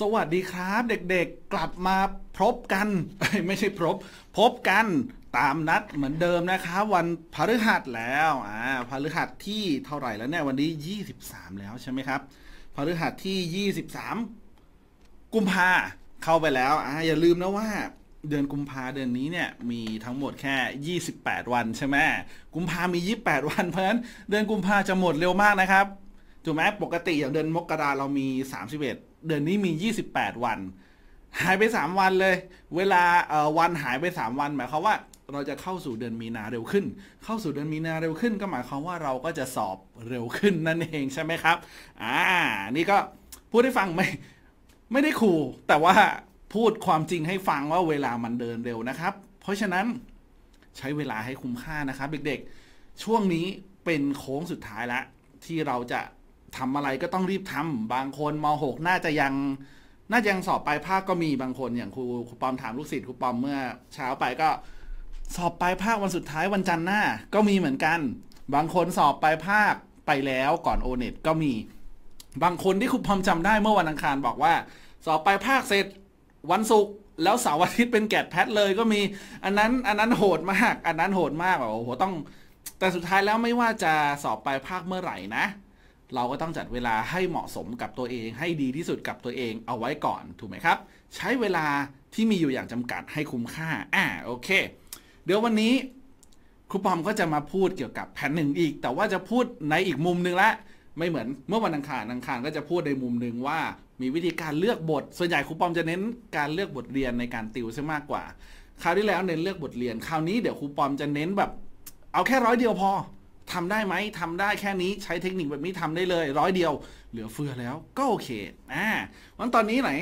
สวัสดีครับ เด็กๆกลับมาพบกันไม่ใช่พบ พบกันตามนัดเหมือนเดิมนะคะวันพฤหัสแล้วอ่าพฤหัสที่เท่าไหร่แล้วเนี่ยวันนี้ 23 แล้วใช่ไหมครับพฤหัสที่ 23 กุมภาเข้าไปแล้วอ่าอย่าลืมนะว่าเดือนกุมภาเดือนนี้เนี่ยมีทั้งหมดแค่ 28 วันใช่ไหมกุมภามี 28 วันเพราะฉะนั้นเดือนกุมภาจะหมดเร็วมากนะครับถูกไหมปกติอย่างเดือนมกราเรามี 31เดือนนี้มี 28 วัน หายไป 3 วัน เลย เวลาวัน หายไป 3 วัน หมาย ความว่า เราจะเข้าสู่ เดือน มีนาเร็วขึ้น เข้าสู่ เดือน มีนาเร็วขึ้น ก็หมาย ความว่า เรา ก็จะสอบเร็วขึ้น นั่นเองใช่ไหมครับ อ่า นี่ก็ พูดให้ฟัง ไม่ ไม่ได้ขู่ แต่ว่า พูด ความจริง ให้ฟังว่า เวลา มันเดินเร็วนะครับ เพราะฉะนั้น ใช้ เวลา ให้ คุ้มค่า นะครับ เด็กๆ ช่วงนี้เป็นโค้ง สุดท้ายละที่ เราจะทำอะไรก็ต้องรีบทำ บางคนมหกน่าจะยัง น่าจะยังสอบปลายภาคก็มีบางคนอย่างครูครูปอมถามลูกศิษย์ครูปอมเมื่อเช้าไปก็ สอบปลายภาควันสุดท้ายวันจันทร์หน้าก็มีเหมือนกัน บางคนสอบปลายภาคไปแล้วก่อนโอเน็ตก็มี บางคนที่ครูปอมจำได้เมื่อวันอังคารบอกว่า สอบปลายภาคเสร็จ วันศุกร์แล้วเสาร์อาทิตย์เป็นแกดแพทเลยก็มี อันนั้น อันนั้นโหดมากอันนั้นโหดมากโอ้โหต้องแต่สุดท้ายแล้วไม่ว่าจะสอบปลายภาคเมื่อไหร่นะเราก็ต้องจัดเวลาให้เหมาะสมกับตัวเอง ให้ดีที่สุดกับตัวเองเอาไว้ก่อนถูกไหมครับ ใช้เวลาที่มีอยู่อย่างจำกัดให้คุ้มค่าอ่าโอเคเดี๋ยววันนี้ครูปอมก็จะมาพูดเกี่ยวกับแผนหนึ่งอีก แต่ว่าจะพูดในอีกมุมหนึ่งละ ไม่เหมือนเมื่อวันอังคารอังคารก็จะพูดในมุมหนึ่งว่ามีวิธีการเลือกบทส่วนใหญ่ครูปอมจะเน้นการเลือกบทเรียนในการติวซะมากกว่า คราวที่แล้วเน้นเลือกบทเรียนคราวนี้เดี๋ยวครูปอมจะเน้นแบบ เอาแค่ร้อยเดียวพอทำได้ไหมทำได้แค่นี้ใช้เทคนิคแบบนี้ทำได้เลย ร้อยเดียว เหลือเฟือแล้ว ก็โอเค อ่าวันตอนนี้ไหน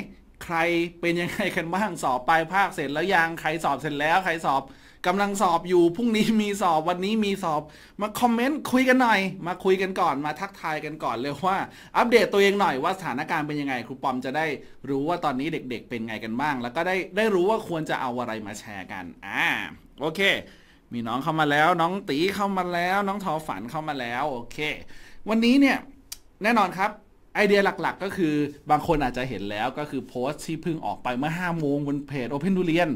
ใครเป็นยังไงกันบ้างสอบปลายภาคเสร็จแล้วยังใครสอบเสร็จแล้วใครสอบกำลังสอบอยู่พรุ่งนี้มีสอบวันนี้มีสอบ มาคอมเมนต์คุยกันหน่อยมาคุยกันก่อนมาทักทายกันก่อนเลยว่า อัปเดตตัวเองหน่อยว่าสถานการณ์เป็นยังไงครูปอมจะได้รู้ว่าตอนนี้เด็กๆ เป็นไงกันบ้าง แล้วก็ได้ได้รู้ว่าควรจะเอาอะไรมาแชร์กัน อ่าโอเคมี น้องเข้ามาแล้ว น้องตีเข้ามาแล้ว น้อง ทอ ฝันเข้ามาแล้วโอเค วันนี้เนี่ยแน่นอนครับ ไอเดียหลักๆ ก็คือ บางคนอาจจะเห็นแล้วก็คือโพสต์ที่เพิ่งออกไปเมื่อ5โมงบนเพจ Open ทุเรียน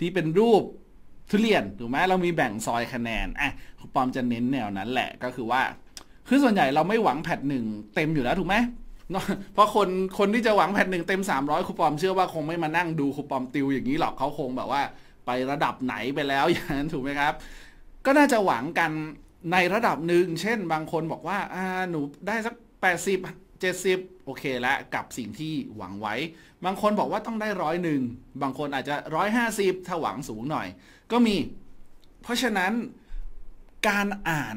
ที่เป็นรูปทุเรียนถูกไหมเรามีแบ่งซอยคะแนนอ่ะคุณปอมจะเน้นแนวนั้นแหละก็คือว่า คือส่วนใหญ่เราไม่หวังแพทหนึ่งเต็มอยู่แล้วถูกไหมเพราะคนคนที่จะหวังแพทหนึ่งเต็ม300คุณปอมเชื่อว่าคงไม่มานั่งดูคุณปอมติวอย่างนี้หรอกเขาคงแบบว่าไประดับไหนไปแล้วอย่างนั้นถูกไหมครับก็น่าจะหวังกันในระดับหนึ่งเช่น บางคนบอกว่าหนูได้สัก 80 70โอเคและกับสิ่งที่หวังไว้บางคนบอกว่าต้องได้ร้อยหนึ่งบางคนอาจจะ 150 ถ้าหวังสูงหน่อย ก็มีเพราะฉะนั้นการอ่าน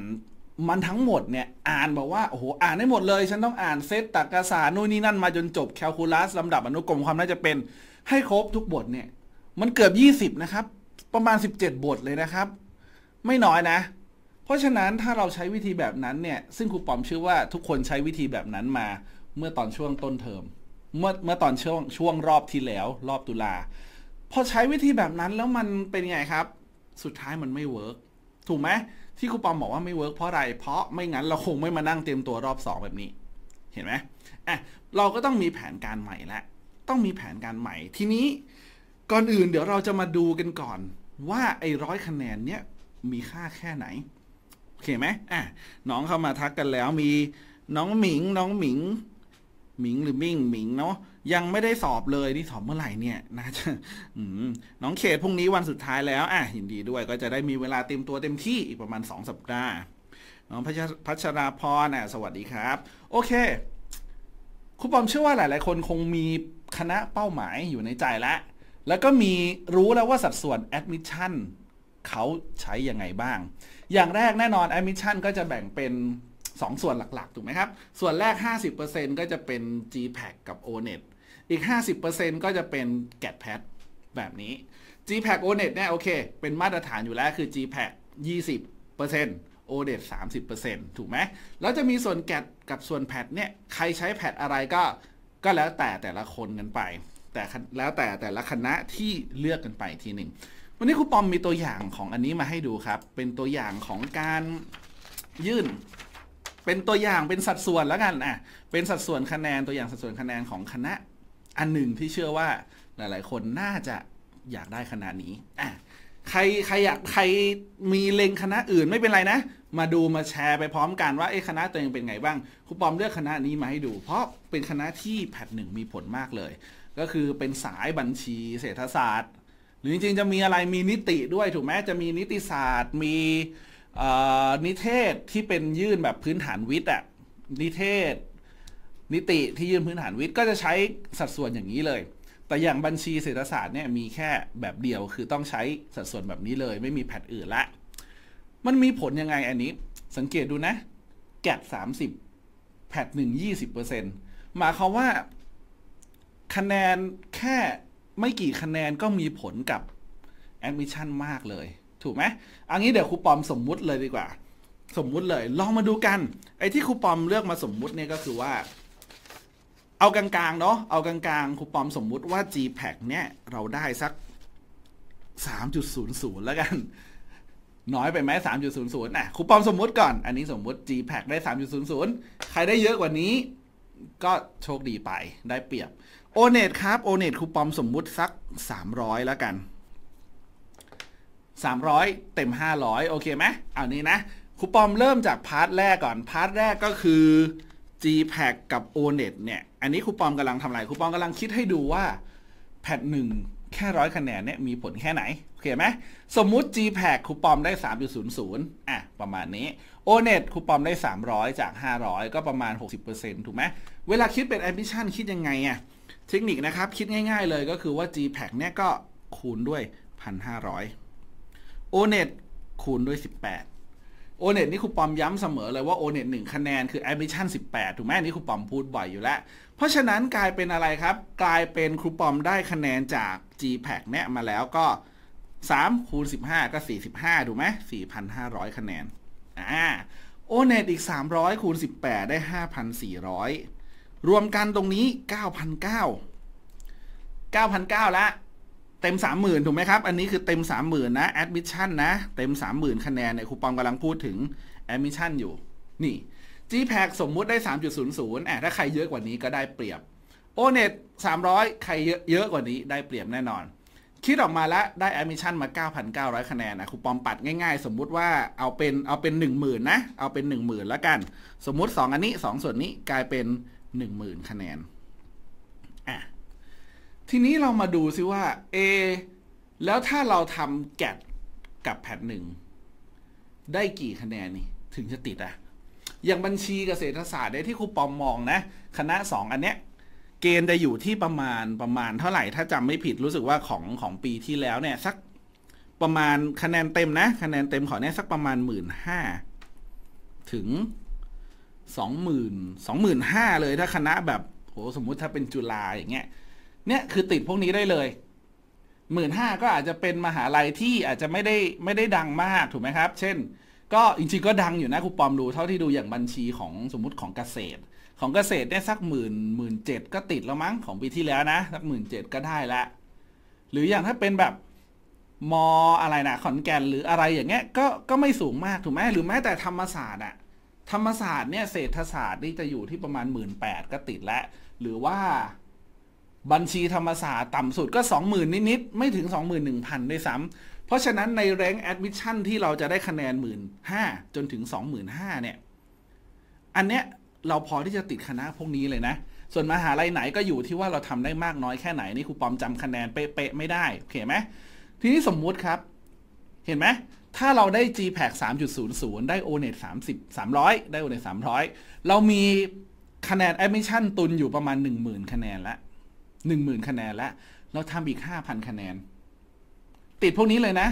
มันทั้งหมดเนี่ย อ่านบอกว่าโอ้โหอ่านได้หมดเลย ฉันต้องอ่านเซตตรรกศาสรนู่นนี่นั่นมาจนจบแคลคูลัสลำดับอนุกรมความน่าจะเป็นให้ครบทุกบทเนี่ยมันเกือบ 20 นะครับ ประมาณ 17 บท เลยนะครับ ไม่น้อยนะ เพราะฉะนั้นถ้าเราใช้วิธีแบบนั้นเนี่ย ซึ่งครูปอมเชื่อว่าทุกคนใช้วิธีแบบนั้นมา เมื่อตอนช่วงต้นเทอม เมื่อเมื่อตอนช่วงช่วงรอบที่แล้ว รอบตุลาพอใช้วิธีแบบนั้นแล้วมันเป็นไงครับ สุดท้ายมันไม่เวิร์กถูกไหมที่ครูปอมบอกว่าไม่เวิร์กเพราะอะไร เพราะไม่งั้นเราคงไม่มานั่งเตรียมตัวรอบ 2 แบบนี้ เห็นไหมอ่ะเราก็ต้องมีแผนการใหม่ละ ต้องมีแผนการใหม่ ทีนี้ก่อนอื่น เดี๋ยวเราจะมาดูกันก่อน ว่าไอ้ร้อยคะแนนเนี้ยมีค่าแค่ไหนโอเคไหมอ่ะน้องเข้ามาทักกันแล้วมี น้องหมิง น้องหมิงหมิงหรือมิ่ง หมิง เนาะยังไม่ได้สอบเลยนี่สอบเมื่อไหร่เนี่ยนะจะน้องเขตพรุ่งนี้วันสุดท้ายแล้วอ่ะยินดีด้วยก็จะได้มีเวลาเต็มตัวเต็มที่อีกประมาณ2สัปดาห์น้องพัชราพรอ่ะสวัสดีครับ โอเคครูปอมเชื่อว่าหลายๆคนคงมีคณะเป้าหมายอยู่ในใจแล้วแล้วก็มีรู้แล้วว่าสัดส่วน admission เขาใช้ยังไงบ้าง อย่างแรกแน่นอน admission ก็จะแบ่งเป็น 2 ส่วนหลักๆถูกไหมครับ ส่วนแรก 50%ก็จะเป็น GPAC กับ ONET อีก 50%ก็จะเป็น g a t p a d แบบนี้ GPAC ONET เนี่ยโอเค เป็นมาตรฐานอยู่แล้วคือ GPAC 20% ONET 30%ถูกไหม แล้วจะมีส่วน GAT กับส่วน p a d เนี่ยใครใช้ p a d อะไรก็ก็แล้วแต่แต่ละคนกันไปแต่แล้วแต่แต่ละคณะที่เลือกกันไปทีหนึ่งวันนี้ครูปอมมีตัวอย่างของอันนี้มาให้ดูครับ เป็นตัวอย่างของการยื่น เป็นตัวอย่างเป็นสัดส่วนแล้วกันอ่ะเป็นสัดส่วนคะแนนตัวอย่างสัดส่วนคะแนนของคณะอันหนึ่งที่เชื่อว่า หลายๆคนน่าจะอยากได้คณะนี้อ่ะใครใครอยากใครมีเลงคณะอื่นไม่เป็นไรนะ มาดูมาแชร์ไปพร้อมกันว่าเอ้คณะตัวเองเป็นไงบ้างครูปอมเลือกคณะนี้มาให้ดู เพราะเป็นคณะที่แพทหนึ่งมีผลมากเลยก็คือเป็นสายบัญชีเศรษฐศาสตร์หรือจริงๆ จะมีอะไรมีนิติด้วยถูกไหมจะมีนิติศาสตร์ มีนิเทศที่เป็นยื่นแบบพื้นฐานวิทย์อะนิเทศ นิติที่ยื่น พื้นฐานวิทย์ ก็จะใช้สัดส่วนอย่างนี้เลย แต่อย่างบัญชีเศรษฐศาสตร์เนี่ยมีแค่แบบเดียวคือต้องใช้สัดส่วนแบบนี้เลย ไม่มีแพทอื่นละ มันมีผลยังไงอันนี้ สังเกตดูนะแกด30แพทหนึ่งยี่สิบเปอร์เซ็นต์หมายความว่าคะแนนแค่ไม่กี่คะแนนก็มีผลกับแอดมิชชั่นมากเลย ถูกไหมอันนี้เดี๋ยวครูปอมสมมุติเลยดีกว่า สมมุติเลย ลองมาดูกัน ไอ้ที่ครูปอมเลือกมาสมมุติเนี่ยก็คือว่า เอากลางๆเนาะเอากลางๆครูปอมสมมุติว่า g p a c เนี่ยเราได้สัก3.00แล้วกัน น้อยไปไหม3.00อ่ะครูปอมสมมุติก่อน อันนี้สมมุติ g p a c ได้3.00ใครได้เยอะกว่านี้ ก็โชคดีไปได้เปรียบโอเน็ตครับโอเน็ตคูปองสมมุติสัก 300 แล้วกัน 300 เต็ม 500 โอเคไหมเอานี้นะคูปองเริ่มจากพาร์ทแรกก่อน พาร์ทแรกก็คือ GPAC กับ O-Net เนี่ย อันนี้คูปองกำลังทำอะไรคูปองกำลังคิดให้ดูว่า แพทหนึ่งแค่ร้อยคะแนนเนี่ยมีผลแค่ไหน โอเคไหมสมมุติ GPAC คูปองได้ 3.00อ่ะ ประมาณนี้ O-Net คูปองได้ 300 จาก 500 ก็ประมาณ 60%ถูกไหมเวลาคิดเป็น Ambition คิดยังไงอะ่ะเทคนิคนะครับ คิดง่ายๆเลยก็คือว่า GPAC เนี่ยก็คูณด้วย 1,500 ONET คูณด้วย 18 ONET นี่ครูปอมย้ำเสมอเลยว่า ONET 1คะแนน คือ admission 18ถูกไหมนี่ครูปอมพูดบ่อยอยู่แล้ว เพราะฉะนั้นกลายเป็นอะไรครับ กลายเป็นครูปอมได้คะแนนจาก GPAC เนี่ยมาแล้วก็ 3 คูณ 15 ก็ 45ถูกไหม4,500 คะแนนอ่า ONET อีก 300 คูณ18ได้5,400รวมกันตรงนี้ 9,900 9,900ละ เต็ม 30,000 ถูกไหมครับ อันนี้คือเต็ม 30,000 นะ แอดมิชชั่นนะ เต็ม 30,000 คะแนนในคูปองกำลังพูดถึงแอดมิชชั่นอยู่ นี่ GPAC สมมุติได้ 3.00อ่ถ้าใครเยอะกว่านี้ก็ได้เปรียบ ONET 300 ใครเยอะเยอะกว่านี้ ได้เปรียบแน่นอน คิดออกมาแล้ว ได้แอดมิชชั่นมา 9,900 คะแนนนะคูปองปัดง่ายๆ สมมุติว่าเอาเป็นเอาเป็น10,000นะ เอาเป็น 10,000แล้วกัน สมมุติ 2 อันนี้ 2 ส่วนนี้กลายเป็น10,000คะแนน อ่ะ ทีนี้เรามาดูซิว่า A แล้วถ้าเราทำแกดกับแพทหนึ่งได้กี่คะแนนนี่ถึงจะติดอะอย่างบัญชีเกษตรศาสตร์เนี่ยที่ครูปอมมองนะ คณะ 2 อันเนี้ยเกณฑ์จะอยู่ที่ประมาณประมาณ เท่าไหร่ถ้าจำไม่ผิดรู้สึกว่าของของปีที่แล้วเนี่ย สักประมาณคะแนนเต็มนะคะแนนเต็มขอเนี่ยสักประมาณหมื่นห้าถึงสองหมื่นสองหมื่นห้าเลยถ้าคณะแบบโหสมมุติถ้าเป็นจุฬาอย่างเงี้ยเนี่ย คือติดพวกนี้ได้เลยหมื่นห้าก็อาจจะเป็นมหาลัยที่อาจจะไม่ได้ไม่ได้ดังมากถูกไหมครับ เช่น ก็จริงๆก็ดังอยู่ นะครูปอมดู เท่าที่ ดู อย่างบัญชีของสมมติของเกษตร ของเกษตรเนี่ยสักหมื่นหมื่นเจ็ดก็ติดแล้วมั้งของปีที่แล้วนะสักหมื่นเจ็ดก็ได้ละหรืออย่างถ้าเป็นแบบมออะไรนะขอนแก่นหรืออะไรอย่างเงี้ยก็ก็ไม่สูงมากถูกไหมหรือแม้แต่ธรรมศาสตร์อะธรรมศาสตร์เนี่ยเศรษฐศาสตร์นี่จะอยู่ที่ประมาณ 1 8ื่นก็ติดแล้ว หรือว่าบัญชีธรรมศาสตร์ต่ำสุดก็ 20,000 นิดๆไม่ถึง 21,000ด้วยซ้ำเพราะฉะนั้นในแรงแอดมิชชั่นที่เราจะได้คะแนน 1 5ื่นจนถึง 25,000 เนี่ย อันเนี้ยเราพอที่จะติดคณะพวกนี้เลยนะ ส่วนมหาลัยไหนก็อยู่ที่ว่าเราทำได้มากน้อยแค่ไหนนี่ครูปอมจำคะแนนเป๊ะๆไม่ได้โอเคไหมทีนี้สมมุติครับ เห็นไหมถ้าเราได้ GPAC 3.00 ได้ ONET 30 300 ได้ ONET 300 เรามีคะแนน Admission ตุนอยู่ประมาณ 10,000 คะแนนละ 10,000 คะแนนละ เราทำอีก 5,000 คะแนน ติดพวกนี้เลยนะ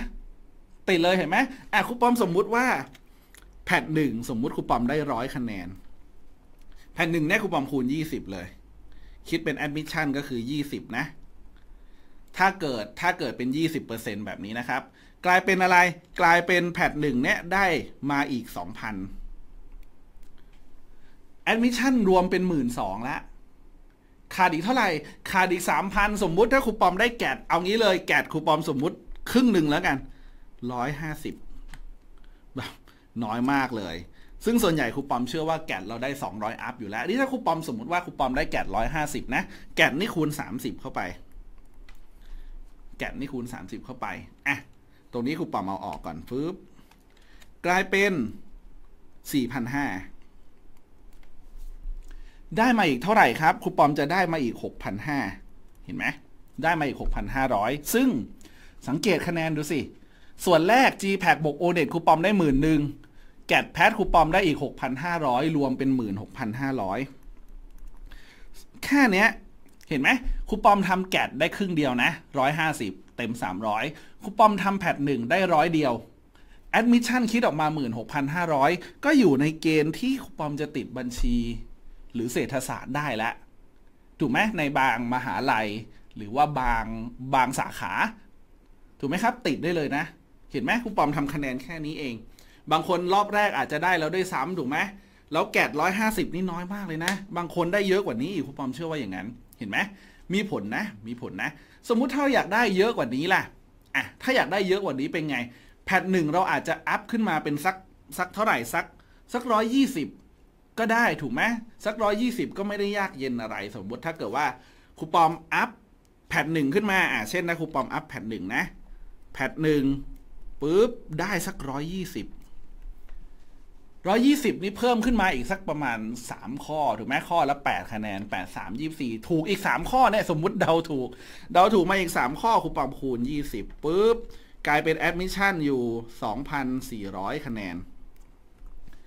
ติดเลยเห็นไหมอ่ะคูปอมสมมุติว่าแพทหนึ่งสมมุติคูปอมได้ร้อยคะแนนแพทหนึ่งเนี่ยคูปอมคูณยี่สิบเลย คิดเป็นแอดมิชชั่นก็คือยี่สิบนะ ถ้าเกิดถ้าเกิดเป็นยี่สิบเเปอร์ซ็นแบบนี้นะครับกลายเป็นอะไร กลายเป็นแพทหนึ่งเนี่ยได้มาอีก 2,000 Admission รวมเป็น 1 2ื่นละขาดอีกเท่าไหร่ขาดอีก3,000 สมมุติถ้าคูปอมได้แกดเอางี้เลย แกดคูปอมสมมุติ ครึ่งหนึ่งแล้วกัน 150แบบน้อยมากเลย ซึ่งส่วนใหญ่คูปอมเชื่อว่าแกดเราได้ 200 อัพอยู่แล้วนี่ถ้าคูปอมสมมติว่าคูปอมได้แกด150 นะ แกดนี่คูณ 30 เข้าไป แกดนี่คูณ 30 เข้าไปอ่ะตรงนี้ครูปอม เอาออกก่อนฟืบกลายเป็น 4,500 ได้มาอีกเท่าไหร่ครับครูปอมจะได้มาอีก 6,500 เห็นไหมได้มาอีก 6,500 ซึ่งสังเกตคะแนนดูสิ ส่วนแรก g p a c บวก o n e t ครูปอมได้หมื่นหนึ่งแกดแพดครูปอม ได้อีก 6,500 รวมเป็น 16,500แค่เนี้ยเห็นไหมครูปอมทำแกดได้ครึ่งเดียวนะ 150เต็ม 300คูปองทำแพทหนึ่งได้ร้อยเดียว แอดมิชชั่นคิดออกมา 16,500 ก็อยู่ในเกณฑ์ที่คูปองจะติดบัญชี หรือเศรษฐศาสตร์ได้แล้ว ถูกไหม ในบางมหาลัย หรือว่าบาง บางสาขา ถูกไหมครับ ติดได้เลยนะ เห็นไหมคูปองทำคะแนนแค่นี้เอง บางคนรอบแรกอาจจะได้แล้วด้วยซ้ำ ถูกไหม แล้วแกะร้อยห้าสิบนี่น้อยมากเลยนะ บางคนได้เยอะกว่านี้อีกคุณปอมเชื่อว่าอย่างนั้น เห็นไหมมีผลนะ มีผลนะสมมุติถ้าอยากได้เยอะกว่านี้ล่ะอ่ะ ถ้าอยากได้เยอะกว่านี้เป็นไง แพทหนึ่งเราอาจจะอัพขึ้นมาเป็นสักสักเท่าไหร่สักสักร้อยยี่สิบก็ได้ถูกไหมสักร้อยยี่สิบก็ไม่ได้ยากเย็นอะไร สมมติถ้าเกิดว่าคูปองอัพแพทหนึ่งขึ้นมาอ่ะเช่นนะคูปองอัพแพทหนึ่งนะแพทหนึ่งปุ๊บได้สักร้อยยี่สิบ120 นี่เพิ่มขึ้นมาอีกสักประมาณ 3 ข้อถูกไหมข้อละ 8 คะแนน 8 3 24 ถูกอีก 3 ข้อเนี่ย สมมุติเดาถูกเดาถูกมาอีก 3 ข้อครูปองคูณ 20ปุ๊บกลายเป็นแอดมิชชั่นอยู่ 2,400 คะแนน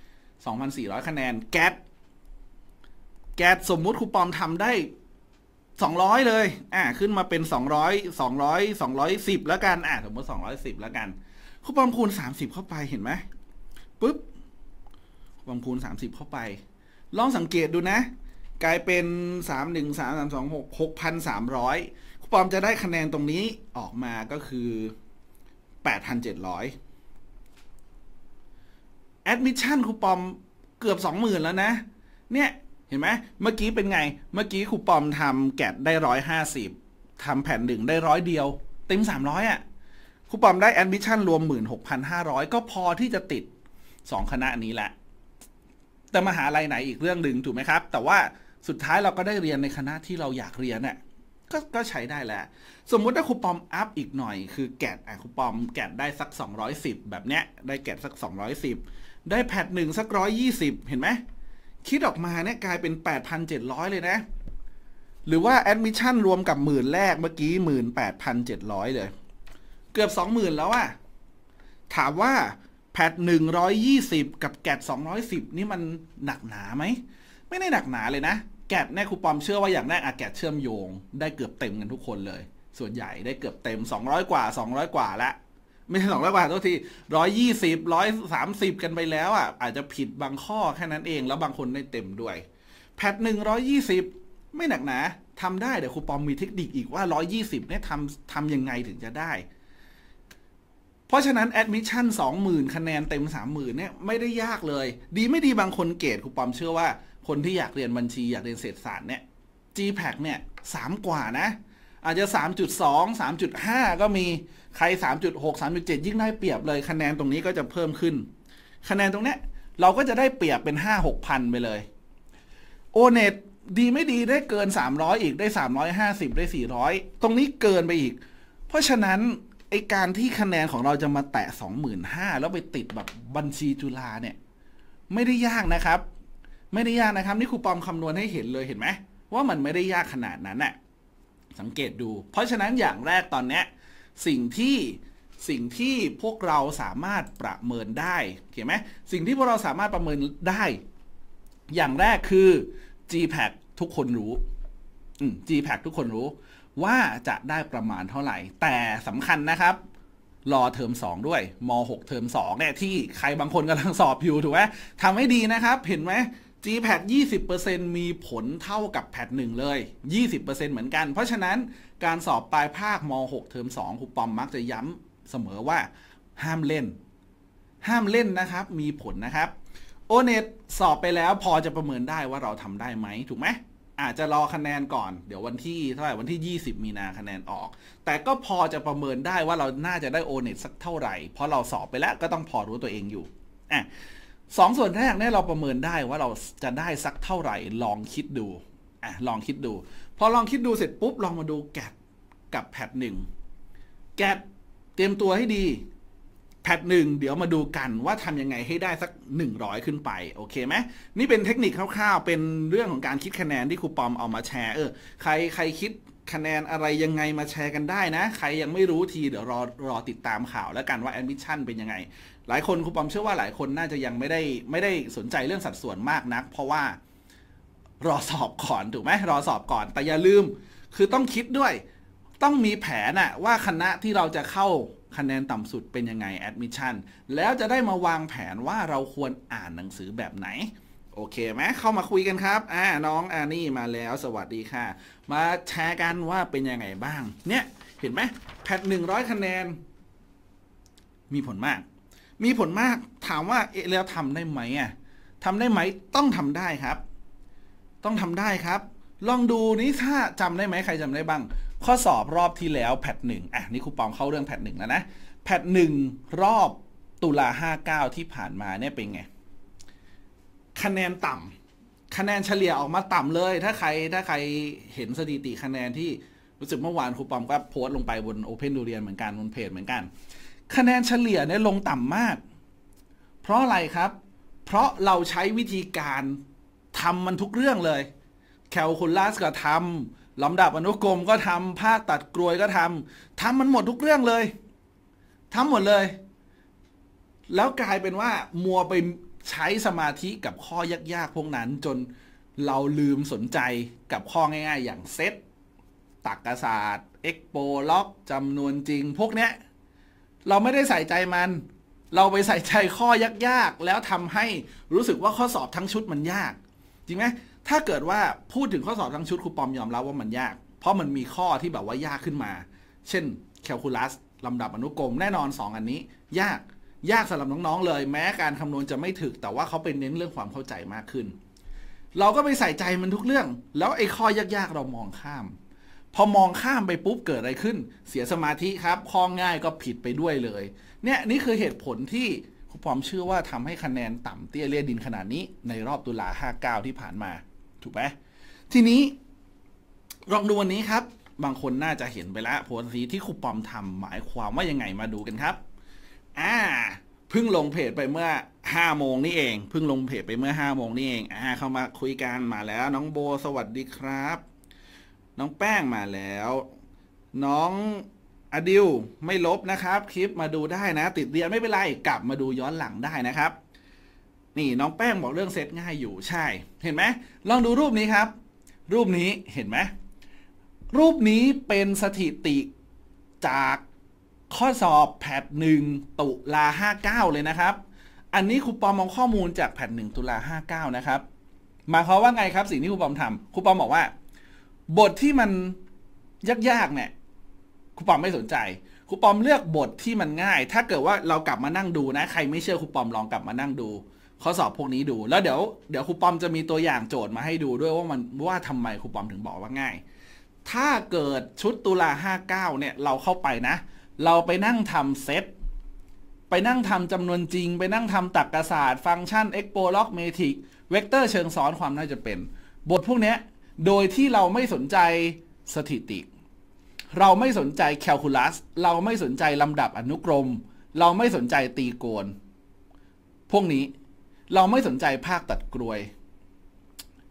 2,400 คะแนน แก๊สแก๊สสมมุติครูปอมทำได้ 200 เลยอ่าขึ้นมาเป็น 200 200 210แล้วกันอ่าสมมติ 210แล้วกันครูปอมคูณ 30 เข้าไปเห็นไหมปุ๊บลองคูณ 30 เข้าไป ลองสังเกตดูนะ กลายเป็น3 1 3 3 2 6 6,300คูปอมจะได้คะแนนตรงนี้ออกมาก็คือ 8,700 Admission คูปอมเกือบ 20,000 แล้วนะ เนี่ยเห็นไหม เมื่อกี้เป็นไง เมื่อกี้คูปอมทำแกะได้ 150ทำแผ่นหนึ่งได้ร้อยเดียวเต็ม300อ่ะคูปอมได้ Admission รวม 16,500 ก็พอที่จะติด 2 คณะนี้แหละแต่มหาลัยไหนอีกเรื่องหนึ่งถูกไหมครับ แต่ว่าสุดท้ายเราก็ได้เรียนในคณะที่เราอยากเรียนน่ยก็ก็ใช้ได้แหละสมมุติถ้าคูปอมอัพอีกหน่อยคือแกะครคูปอมแกะได้สัก 210 แบบเนี้ย ได้แกะสัก 210 ได้แพทหนึ่งสักร้อยี่สิบเห็นไหม คิดออกมาเนี่ยกลายเป็นแปดพันเจ็ดร้อยเลยนะ หรือว่าแอดมิชชั่นรวมกับหมื่นแรกเมื่อกี้หมื่นแปดพันเจ็ดร้อยเลย เกือบสองหมื่นแล้วอะถามว่าแพดหนึ่งร้อยยี่สิบกับแกดสองร้อยสิบนี่มันหนักหนาไหมไม่ได้หนักหนาเลยนะแกดแน่ครูปอมเชื่อว่าอย่างแรกอะแกดเชื่อมโยง ได้เกือบเต็มกันทุกคนเลย ส่วนใหญ่ได้เกือบเต็มสองร้อยกว่าสองร้อยกว่าละไม่ใช่สองร้อยกว่าทุกทีร้อยยี่สิบร้อยสามสิบกันไปแล้วอะอาจจะผิดบางข้อแค่นั้นเองแล้วบางคนได้เต็มด้วยแพดหนึ่งร้อยยี่สิบไม่หนักหนาทำได้เดี๋ยวครูปอมมีเทคนิคอีกว่าร้อยยี่สิบเนี่ยทำทำยังไงถึงจะได้เพราะฉะนั้นแอดมิชชั่น20,000 คะแนนเต็ม 30,000เนี่ยไม่ได้ยากเลย ดีไม่ดีบางคนเกรดครูปอมเชื่อว่า คนที่อยากเรียนบัญชีอยากเรียนเศรษฐศาสตร์เนี่ย GPAC เนี่ย3กว่านะ อาจจะ 3.2 3.5 ก็มีใคร 3.6 3.7 ยิ่งได้เปรียบเลยคะแนนตรงนี้ก็จะเพิ่มขึ้น คะแนนตรงเนี้ยเราก็จะได้เปรียบเป็น 5-6พันไปเลยโอเน็ตดีไม่ดีได้เกิน300อีกได้350ได้400 ตรงนี้เกินไปอีก เพราะฉะนั้นไอการที่คะแนนของเราจะมาแตะสองหมื่นห้าแล้วไปติดแบบบัญชีจุฬาเนี่ยไม่ได้ยากนะครับ ไม่ได้ยากนะครับ นี่ครูปอมคำนวณให้เห็นเลยเห็นไหม ว่ามันไม่ได้ยากขนาดนั้นน่ะสังเกตดู เพราะฉะนั้นอย่างแรกตอนนี้ สิ่งที่สิ่งที่พวกเราสามารถประเมินได้เห็นไหมสิ่งที่พวกเราสามารถประเมินได้ อย่างแรกคือ GPAC ทุกคนรู้ GPAC ทุกคนรู้ว่าจะได้ประมาณเท่าไหร่ แต่สำคัญนะครับ รอเทอม2 ด้วยม .6 เทอม2เนี่ยที่ใครบางคนกำลังสอบอยู่ถูกไหมทำให้ดีนะครับ เห็นไหม GPAT 20%มีผลเท่ากับแพทงเลย 20%เหมือนกัน เพราะฉะนั้นการสอบปลายภาคม .6 เทอม2ครูปอมมักจะย้ำเสมอว่าห้ามเล่น ห้ามเล่นนะครับ มีผลนะครับโอเน็ตสอบไปแล้วพอจะประเมินได้ว่าเราทำได้ไหมถูกไหมอาจจะรอคะแนนก่อน เดี๋ยววันที่เท่าไหร่วันที่ 20 มีนาคะแนนออก แต่ก็พอจะประเมินได้ว่าเราน่าจะได้โอเน็ตสักเท่าไหร่เพราะเราสอบไปแล้วก็ต้องพอรู้ตัวเองอยู่อ่ะสองส่วนแรกเนี่ยเราประเมินได้ว่าเราจะได้สักเท่าไหร่ ลองคิดดูอ่ะลองคิดดู พอลองคิดดูเสร็จปุ๊บลองมาดูแกดกับแพทหนึ่งแกดเตรียมตัวให้ดีแพทหนึ่งเดี๋ยวมาดูกันว่าทำยังไงให้ได้สัก100ขึ้นไปโอเคไหมนี่เป็นเทคนิคคร่าวๆเป็นเรื่องของการคิดคะแนน ที่ครูปอมเอามาแชร์เออ ใครใครคิดคะแนนอะไรยังไงมาแชร์กันได้นะ ใครยังไม่รู้ทีเดี๋ยวรอรอติดตามข่าวแล้วกันว่าแอดมิชชั่นเป็นยังไง หลายคนครูปอมเชื่อว่าหลายคนน่าจะยังไม่ได้ไม่ได้สนใจเรื่องสัดส่วนมากนัก เพราะว่า รอสอบก่อนถูกไหมรอสอบก่อนแต่อย่าลืม คือต้องคิดด้วย ต้องมีแผนอะว่าคณะที่เราจะเข้าคะแนนต่ำสุดเป็นยังไงแอดมิชชั่นแล้วจะได้มาวางแผนว่าเราควรอ่านหนังสือแบบไหน โอเคไหมเข้ามาคุยกันครับอ่าน้องอานี่มาแล้ว สวัสดีค่ะ มาแชร์กันว่าเป็นยังไงบ้างเนี่ยเห็นไหมแพทหนึ่งร้อยคะแนน มีผลมาก มีผลมากถามว่าเอแล้วทำได้ไหมอ่ะทำได้ไหมต้องทำได้ครับ ต้องทำได้ครับ ลองดูนี่ถ้าจำได้ไหมใครจำได้บ้างข้อสอบรอบที่แล้วแพทหนึ่งอ่ะนี่ครูปองเข้าเรื่องแพทหนึ่งแล้วนะ แพทหนึ่งรอบตุลาห้าเก้าที่ผ่านมาเนี่ยเป็นไง คะแนนต่ำคะแนนเฉลี่ยออกมาต่ำเลย ถ้าใครถ้าใครเห็นสถิติคะแนนที่รู้สึกเมื่อวานครูปอมก็โพสต์ลงไปบนโอเพนดูเรียนเหมือนกันบนเพจเหมือนกัน คะแนนเฉลี่ยเนี่ยลงต่ำมาก เพราะอะไรครับ เพราะเราใช้วิธีการทำมันทุกเรื่องเลยแคลคูลัสก็ทำลำดับอนุกรมก็ทำภาคตัดกรวยก็ทำ ทำมันหมดทุกเรื่องเลย ทำหมดเลย แล้วกลายเป็นว่า มัวไปใช้สมาธิกับข้อยากๆ พวกนั้นจนเราลืมสนใจกับข้อง่ายๆ อย่างเซตตักกศาสตร์ เอ็กโปล็อกจำนวนจริง พวกเนี้ยเราไม่ได้ใส่ใจมัน เราไปใส่ใจข้อยากๆ แล้วทำให้รู้สึกว่าข้อสอบทั้งชุดมันยาก จริงไหมถ้าเกิดว่าพูดถึงข้อสอบทั้งชุดครูปอมยอมรับว่ามันยาก เพราะมันมีข้อที่แบบว่ายากขึ้นมา เช่น แคลคูลัสลำดับอนุกรมแน่นอน 2 อันนี้ ยาก ยากสำหรับน้องๆ เลย แม้การคำนวณจะไม่ถึกแต่ว่าเขาเป็นเน้นเรื่องความเข้าใจมากขึ้น เราก็ไปใส่ใจมันทุกเรื่อง แล้วไอ้ข้อยากๆ เรามองข้าม พอมองข้ามไปปุ๊บเกิดอะไรขึ้น เสียสมาธิครับข้อง่ายก็ผิดไปด้วยเลยเนี่ยนี่คือเหตุผลที่ครูปอมเชื่อว่าทำให้คะแนนต่ำเตี้ยเลียดินขนาดนี้ในรอบตุลา59ที่ผ่านมาถูกไหมทีนี้ ลองดูวันนี้ครับ บางคนน่าจะเห็นไปแล้วโพสต์ที่ครูปอมทำหมายความว่ายังไงมาดูกันครับ อ่าเพิ่งลงเพจไปเมื่อห้าโมงนี่เองเพิ่งลงเพจไปเมื่อห้าโมงนี่เอง อ่า เข้ามาคุยกันมาแล้ว น้องโบสวัสดีครับ น้องแป้งมาแล้ว น้องอดิว ไม่ลบนะครับ คลิปมาดูได้นะ ติดเรียนไม่เป็นไร กลับมาดูย้อนหลังได้นะครับนี่ น้องแป้ง บอกเรื่องเซตง่ายอยู่ใช่ เห็นไหม ลองดูรูปนี้ครับ รูปนี้เห็นไหมรูปนี้เป็นสถิติจากข้อสอบแผ่นหนึ่งตุลาห้าเก้าเลยนะครับ อันนี้ครูปอมมองข้อมูลจากแผ่นหนึ่งตุลาห้าเก้านะครับหมายความว่าไงครับสิ่งที่ครูปอมทำครูปอมบอกว่า บทที่มัน ยากๆเนี่ยครูปอมไม่สนใจครูปอมเลือกบทที่มันง่าย ถ้าเกิดว่าเรากลับมานั่งดูนะใครไม่เชื่อครูปอมลองกลับมานั่งดูข้อสอบพวกนี้ดู แล้วเดี๋ยวเดี๋ยวครูปอมจะมีตัวอย่างโจทย์มาให้ดูด้วยว่ามันว่าทำไมครูปอมถึงบอกว่าง่าย ถ้าเกิดชุดตุลา59 เนี่ยเราเข้าไปนะ เราไปนั่งทำเซต ไปนั่งทำจำนวนจริงไปนั่งทำตรรกศาสตร์ ฟังก์ชันเอ็กโปล็อกเมทริกเวกเตอร์เชิงซ้อนความน่าจะเป็น บทพวกนี้โดยที่เราไม่สนใจสถิติ เราไม่สนใจแคลคูลัส เราไม่สนใจลำดับอนุกรม เราไม่สนใจตีโกณ พวกนี้เราไม่สนใจภาคตัดกรวย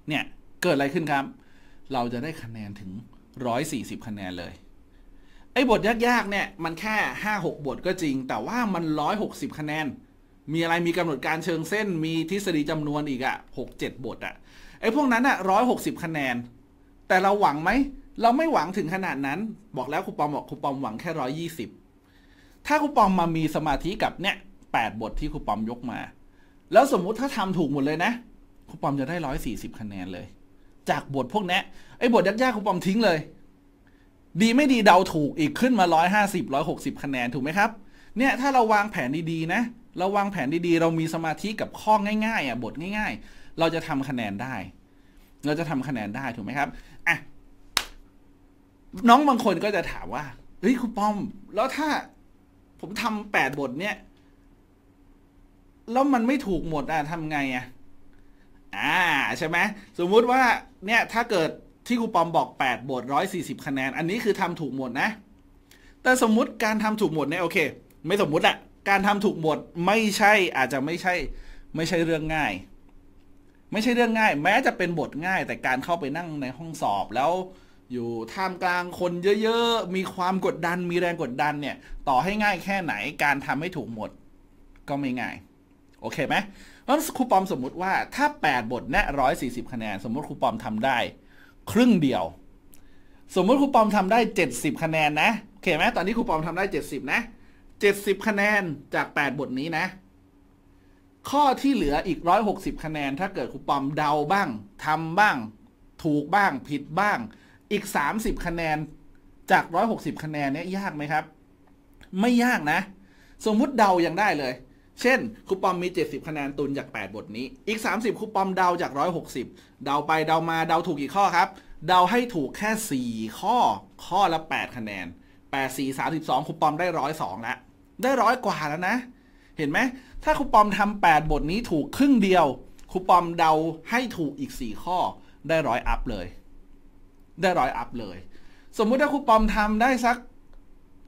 เนี่ย เกิดอะไรขึ้นครับ เราจะได้คะแนนถึง 140 คะแนนเลย ไอ้ บท ยาก ๆ เนี่ย มันแค่ 5-6 บทก็จริง แต่ว่ามัน 160 คะแนน มีอะไร มีกำหนดการเชิงเส้น มีทฤษฎีจำนวนอีกอะ6-7 บทอะไอ้ พวกนั้นอะ160 คะแนน แต่เราหวังไหม เราไม่หวังถึงขนาดนั้น บอกแล้วครูปอมบอกครูปอมหวังแค่ 120 ถ้าครูปอมมามีสมาธิกับเนี่ย 8 บทที่ครูปอมยกมาแล้วสมมุติถ้าทำถูกหมด เลยนะครูปอมจะได้ร้อยสี่สิบคะแนน เลย จากบท พวกนี้ไอ้บทยากๆครูปอมทิ้งเลย ดีไม่ดีเดาถูกอีกขึ้นมาร้อยห้าสิบร้อยหกสิบคะแนน ถูกไหมครับ เนี่ยถ้าเราวางแผนดี ๆ นะ เราวางแผนดี ๆ เรามีสมาธิกับข้อง่ายๆอ่ะ บทง่ายๆ เราจะทำคะแนนได้ เราจะทำคะแนนได้ถูกไหมครับอ่ะน้องบางคนก็จะถามว่าเฮ้ยครูปอม แล้วถ้าผมทำแปดบทเนี่ยแล้วมันไม่ถูกหมดอ่ะทำไงอ่ะอ่า ใช่ไหมสมมุติว่าเนี่ย ถ้าเกิดที่ครูปอมบอก8บท140คะแนน อันนี้คือทำถูกหมดนะ แต่สมมุติการทำถูกหมดเนี่ยโอเค ไม่สมมุติอะการทำถูกหมดไม่ใช่ อาจจะไม่ใช่ ไม่ใช่เรื่องง่าย ไม่ใช่เรื่องง่าย แม้จะเป็นบทง่าย แต่การเข้าไปนั่งในห้องสอบแล้ว อยู่ท่ามกลางคนเยอะๆ มีความกดดัน มีแรงกดดันเนี่ย ต่อให้ง่ายแค่ไหน การทำให้ถูกหมดก็ไม่ง่ายโอเคไหมแล้วครูปอมสมมุติว่าถ้า 8 บทแนะร้อยสี่สิบคะแนน สมมติครูปอมทำได้ ครึ่งเดียว สมมติครูปอมทำได้ 70 คะแนนนะ โอเคไหมตอนนี้ครูปอมทำได้ 70 นะ 70 คะแนนจาก 8 บทนี้นะ ข้อที่เหลืออีก 160 คะแนน ถ้าเกิดครูปอมเดาบ้าง ทำบ้าง ถูกบ้าง ผิดบ้าง อีก 30 คะแนนจาก 160 คะแนนเนี้ยยากไหมครับ ไม่ยากนะ สมมุติเดายังได้เลยเช่นครูปอมมี 70 คะแนนตุนจาก 8 บทนี้อีก 30ครูปอมเดาจาก 160 เดาไปเดามาเดาถูกกี่ข้อครับ เดาให้ถูกแค่ 4 ข้อ ข้อละ 8 คะแนน 8 4 32ครูปอมได้102ละได้ร้อยกว่าแล้วนะ เห็นไหมถ้าครูปอมทำ8บทนี้ถูกครึ่งเดียวครูปอมเดาให้ถูกอีก 4 ข้อได้ร้อยอัพเลย ได้ร้อยอัพเลยสมมุติถ้าครูปอมทำได้สัก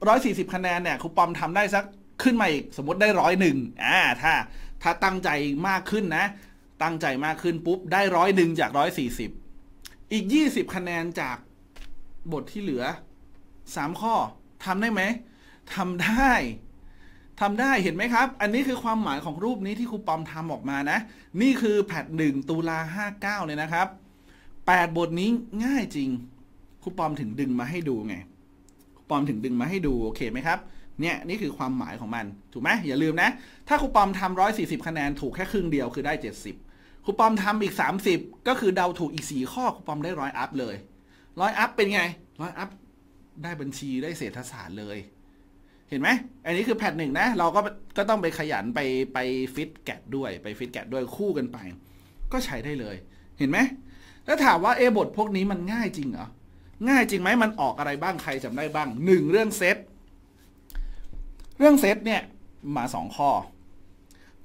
140คะแนนเนี่ยครูปอมทำได้สักขึ้นมาอีกสมมติได้ร้อยหนึ่งอ่าถ้า ถ้าตั้งใจมากขึ้นนะ ตั้งใจมากขึ้นปุ๊บ ได้ร้อยหนึ่งจากร้อยสี่สิบ อีกยี่สิบคะแนนจากบทที่เหลือสามข้อทำได้ไหมทำได้ทำได้เห็นไหมครับ อันนี้คือความหมายของรูปนี้ที่ครูปอมทำออกมานะ นี่คือแพทหนึ่งตุลาห้าเก้าเลยนะครับแปดบทนี้ง่ายจริง ครูปอมถึงดึงมาให้ดูไง ครูปอมถึงดึงมาให้ดู โอเคไหมครับเนี่ยนี่คือความหมายของมันถูกไหมอย่าลืมนะ ถ้าครูปอมทำร้อยสี่สิบคะแนน ถูกแค่ครึ่งเดียวคือได้เจ็ดสิบครูปอมทำอีกสามสิบก็คือเดาถูกอีกสี่ข้อครูปอมได้ร้อยอัพเลยร้อยอัพเป็นไงร้อยอัพได้บัญชีได้เศรษฐศาสตร์เลย เห็นไหมอันนี้คือแพทหนึ่งนะเราก็ก็ต้องไปขยันไปไปฟิตแกดด้วยไปฟิตแกดด้วยคู่กันไป ก็ใช้ได้เลยเห็นไหมแล้วถามว่าเอบทพวกนี้มันง่ายจริงเหรอง่ายจริงไหมมันออกอะไรบ้างใครจำได้บ้างหนึ่งเรื่องเซตเรื่องเซตเนี่ย มา 2 ข้อ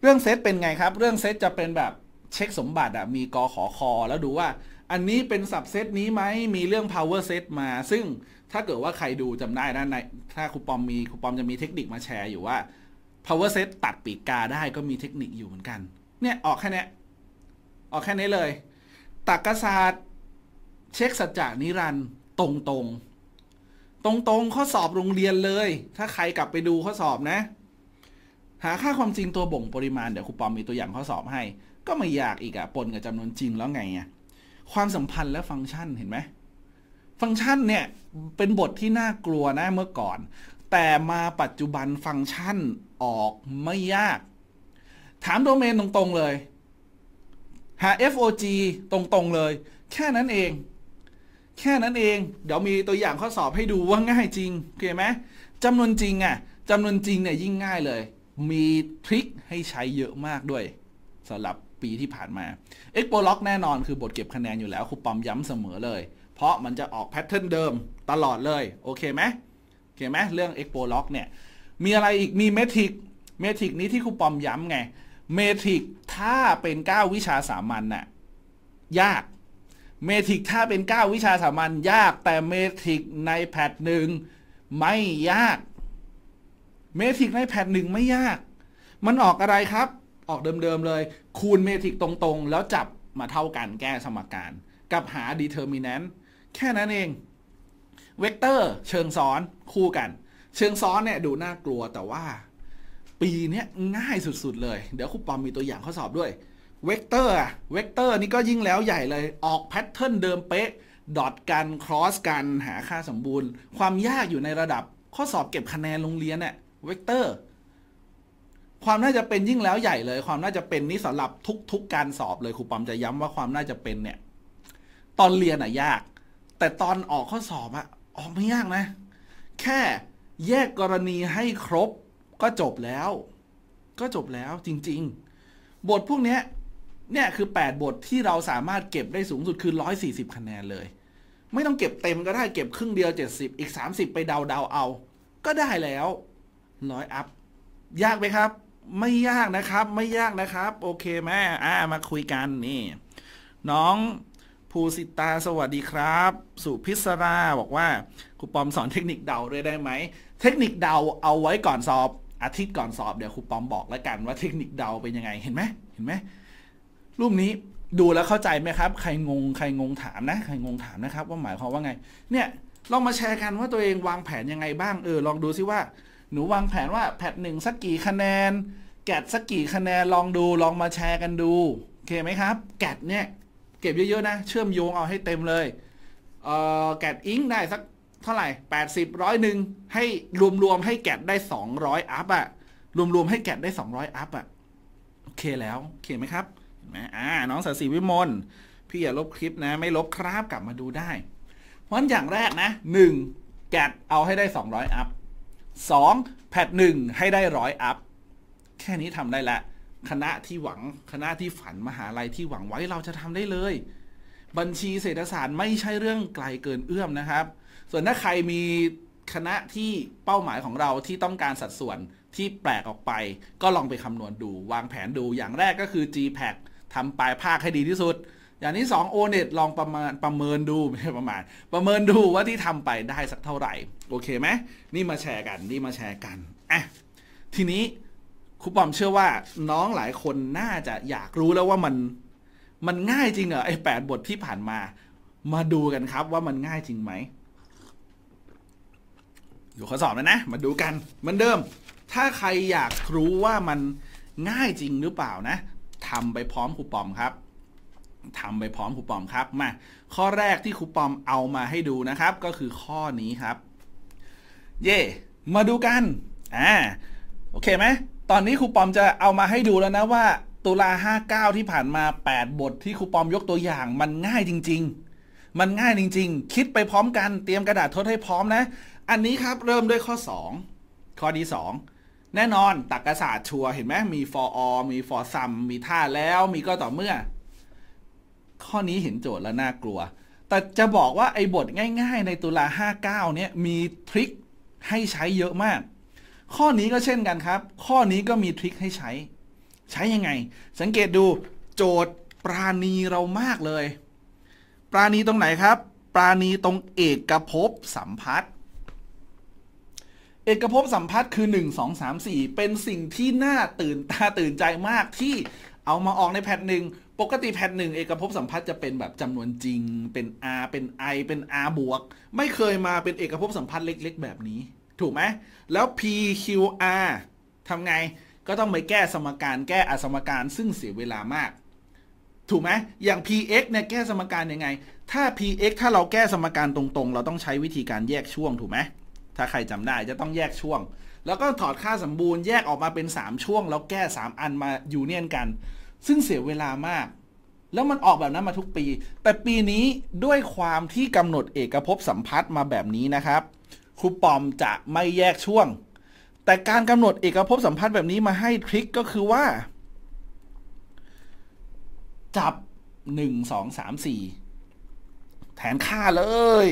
เรื่องเซตเป็นไงครับ เรื่องเซตจะเป็นแบบเช็คสมบัติอะมีกอขอคอแล้วดูว่า อันนี้เป็น สับเซตนี้ไหม มีเรื่อง power set มา ซึ่งถ้าเกิดว่าใครดูจำได้นะใน ถ้าครูปอมมีครูปอม จะ มีเทคนิคมาแชร์อยู่ ว่า power set ตัดปีกกาได้ก็มีเทคนิคอยู่เหมือนกัน เนี่ยออกแค่นี้ออกแค่นี้เลยตักกศาสตร์เช็คสัจจานิรันตรงตรงตรงๆ ข้อสอบโรงเรียนเลย ถ้าใครกลับไปดูข้อสอบนะ หาค่าความจริงตัวบ่งปริมาณเดี๋ยวครูปอมมีตัวอย่างข้อสอบให้ ก็ไม่ยากอีกอะปนกับจำนวนจริงแล้วไงอะความสัมพันธ์และฟังก์ชันเห็นไหม ฟังก์ชันเนี่ยเป็นบทที่น่ากลัวนะเมื่อก่อน แต่มาปัจจุบันฟังก์ชันออกไม่ยาก ถามโดเมนตรงๆ เลย หา FOG ตรงๆ เลย แค่นั้นเองแค่นั้นเอง เดี๋ยวมีตัวอย่างข้อสอบให้ดูว่าง่ายจริง โอเคไหมจำนวนจริงอะ่ะจำนวนจริงเนี่ยยิ่งง่ายเลย มีทริคให้ใช้เยอะมากด้วยสำหรับปีที่ผ่านมา e x p o l o g แน่นอนคือบทเก็บคะแนนอยู่แล้วครูปอมย้ำเสมอเลย เพราะมันจะออกแพทเทิร์นเดิมตลอดเลยโอเคไหมโอเคไหมเรื่อง e x p o l o g เนี่ย มีอะไรอีกมีเมทริกเมทริกนี้ที่ครูปอมย้ำไงเมทริกถ้าเป็น9วิชาสามัญน่ะยากเมทริกถ้าเป็น 9 วิชาสามัญยากแต่เมทริกในแพทหนึ่งไม่ยากเมทริกในแพทหนึ่งไม่ยาก มันออกอะไรครับ ออกเดิม ๆ เลย คูณเมทริกตรงๆ แล้วจับมาเท่ากันแก้ สมการ กับหาดีเทอร์มิแนนแค่นั้นเอง เวกเตอร์เชิงซ้อนคู่กัน เชิงซ้อนเนี่ยดูน่ากลัวแต่ว่า ปีนี้ง่ายสุด ๆเลยเดี๋ยวครูปอมมีตัวอย่างข้อสอบด้วยเวกเตอร์อะเวกเตอร์นี่ก็ยิ่งแล้วใหญ่เลยออกแพทเทิร์นเดิมเป๊ะดอทกันครอสกันหาค่าสมบูรณ์ ความยากอยู่ในระดับข้อสอบเก็บคะแนนโรงเรียนเนี่ยเวกเตอร์ ความน่าจะเป็นยิ่งแล้วใหญ่เลย ความน่าจะเป็นนี่สำหรับทุกๆกการสอบเลยครูปอมจะย้ำ ว่าความน่าจะเป็นเนี่ยตอนเรียนอะยาก แต่ตอนออกข้อสอบอะออกไม่ยากนะ แค่ แยกกรณีให้ครบก็จบแล้ว ก็จบแล้วจริง ๆ บทพวกเนี้ยเนี่ยคือ 8 บทที่เราสามารถเก็บได้สูงสุดคือ 140 คะแนนเลย ไม่ต้องเก็บเต็มก็ได้เก็บครึ่งเดียว 70 อีก 30 ไปเดาเดาเอา ก็ได้แล้วร้อยอัพ ยากไหมครับ ไม่ยากนะครับไม่ยากนะครับ โอเคแม่อ่ามาคุยกันนี่ น้องภูสิตาสวัสดีครับสุพิศรา บอกว่า ครูปอมสอนเทคนิคเดาเลยได้ไหม เทคนิคเดาเอาไว้ก่อนสอบอาทิตย์ก่อนสอบเดี๋ยวครูปอมบอกแล้วกันว่าเทคนิคเดาเป็นยังไงเห็นไหมเห็นไหมรูปนี้ดูแล้วเข้าใจไหมครับ ใครงงใครงงถามนะใครงงถามนะครับ ว่าหมายความว่าไง เนี่ยลองมาแชร์กันว่าตัวเองวางแผนยังไงบ้างเออลองดูซิว่าหนูวางแผนว่าแพทหนึ่งสักกี่คะแนน แกะสักกี่คะแนนลองดูลองมาแชร์กันดูโอเคไหมครับ แกดเนี่ยเก็บเยอะๆนะเชื่อมโยงเอาให้เต็มเลยเออแกดอิงได้สักเท่าไหร่80ร้อยหนึ่งให้รวมๆให้แกดได้200อัพอะรวมๆให้แกดได้200อัพอะโอเคแล้วโอเคไหมครับนะอ่าน้องสศิวิมลพี่ อย่าลบคลิปนะไม่ลบครับกลับมาดูได้ เพราะอย่างแรกนะ 1. แกดเอาให้ได้ 200 อัพ 2. แพทหนึ่งให้ได้ร้อยอัพ แค่นี้ทำได้ละ คณะที่หวังคณะที่ฝันมหาลัยที่หวังไว้เราจะทำได้เลย บัญชีเศรษฐศาสตร์ไม่ใช่เรื่องไกลเกินเอื้อมนะครับ ส่วนถ้าใครมีคณะที่เป้าหมายของเราที่ต้องการสัดส่วนที่แปลกออกไป ก็ลองไปคำนวณดู วางแผนดูอย่างแรกก็คือ GPAC ทำปลายภาคให้ดีที่สุด อย่างนี้2 o n e t ลองประมาณประเมินดูไม่ใช่ประมาณ ประเมินดูว่าที่ ทำ ไปได้สักเท่าไหร่โอเคไหมนี่มาแชร์ กันนี่มาแชร์กันอ่ะทีนี้ครูปอมเชื่อว่า น้องหลายคนน่าจะอยากรู้แล้วว่ามันมันง่ายจริงเหรอไอ้แปดบทที่ผ่านมา มาดูกันครับว่ามันง่ายจริงไหมอยู่ข้อสอบแล้วนะ มาดูกันเหมือนเดิม ถ้าใครอยากรู้ว่ามันง่ายจริงหรือเปล่านะทำ ไปพร้อมครูปอมครับ ทำ ไปพร้อมครูปอมครับมา ข้อแรกที่ครูปอมเอามาให้ดูนะครับ ก็คือข้อนี้ครับ เย่มาดูกัน อ่าโอเคไหมตอนนี้ครูปอมจะเอามาให้ดูแล้วนะว่า ตุลา59ที่ผ่านมา 8 บทที่ครูปอมยกตัวอย่าง มันง่ายจริง ๆ มันง่ายจริงๆ คิดไปพร้อมกันเตรียมกระดาษทดให้พร้อมนะ อันนี้ครับเริ่มด้วยข้อ 2 ข้อที่2แน่นอนตรรกศาสตร์ชัวเห็นไหมมี for all มี for sum มีท่าแล้ว มีก็ต่อเมื่อ ข้อนี้เห็นโจทย์แล้วน่ากลัว แต่จะบอกว่า ไอ้บทง่ายๆ ในตุลา 59เนี่ยมีทริคให้ใช้เยอะมาก ข้อนี้ก็เช่นกันครับ ข้อนี้ก็มีทริคให้ใช้ ใช้ยังไง สังเกตดู โจทย์ปราณีเรามากเลย ปราณีตรงไหนครับ ปราณีตรงเอกภพสัมพัทธเอกภพ สัมพัทธ์คือ 1 2 3 4 เป็นสิ่งที่น่าตื่นตาตื่นใจมากที่เอามาออกในแพทหนึ่งปกติแพทหนึ่งเอกภพ สัมพัทธ์จะเป็นแบบจำนวนจริงเป็น R เป็น I เป็น R บวก ไม่เคยมาเป็นเอกภพ สัมพัทธ์เล็ก ๆ แบบนี้ ถูกไหมแล้ว PQR ทำไงก็ต้องไปแก้สมการแก้อสมการซึ่งเสียเวลามาก ถูกไหมอย่าง px เนี่ยแก้สมการยังไงถ้า px ถ้าเราแก้สมการตรงๆ เราต้องใช้วิธีการแยกช่วงถูกไหมถ้าใครจำได้จะต้องแยกช่วง แล้วก็ถอดค่าสมบูรณ์แยกออกมาเป็น 3 ช่วง แล้วแก้ 3 อันมาอยู่เนียนกัน ซึ่งเสียเวลามาก แล้วมันออกแบบนั้นมาทุกปี แต่ปีนี้ด้วยความที่กำหนดเอกภพสัมพัทธ์มาแบบนี้นะครับครูปอมจะไม่แยกช่วง แต่การกำหนดเอกภพสัมพัทธ์แบบนี้มาให้ทริคก็คือว่า จับหนึ่งสองสามสี่แทนค่าเลย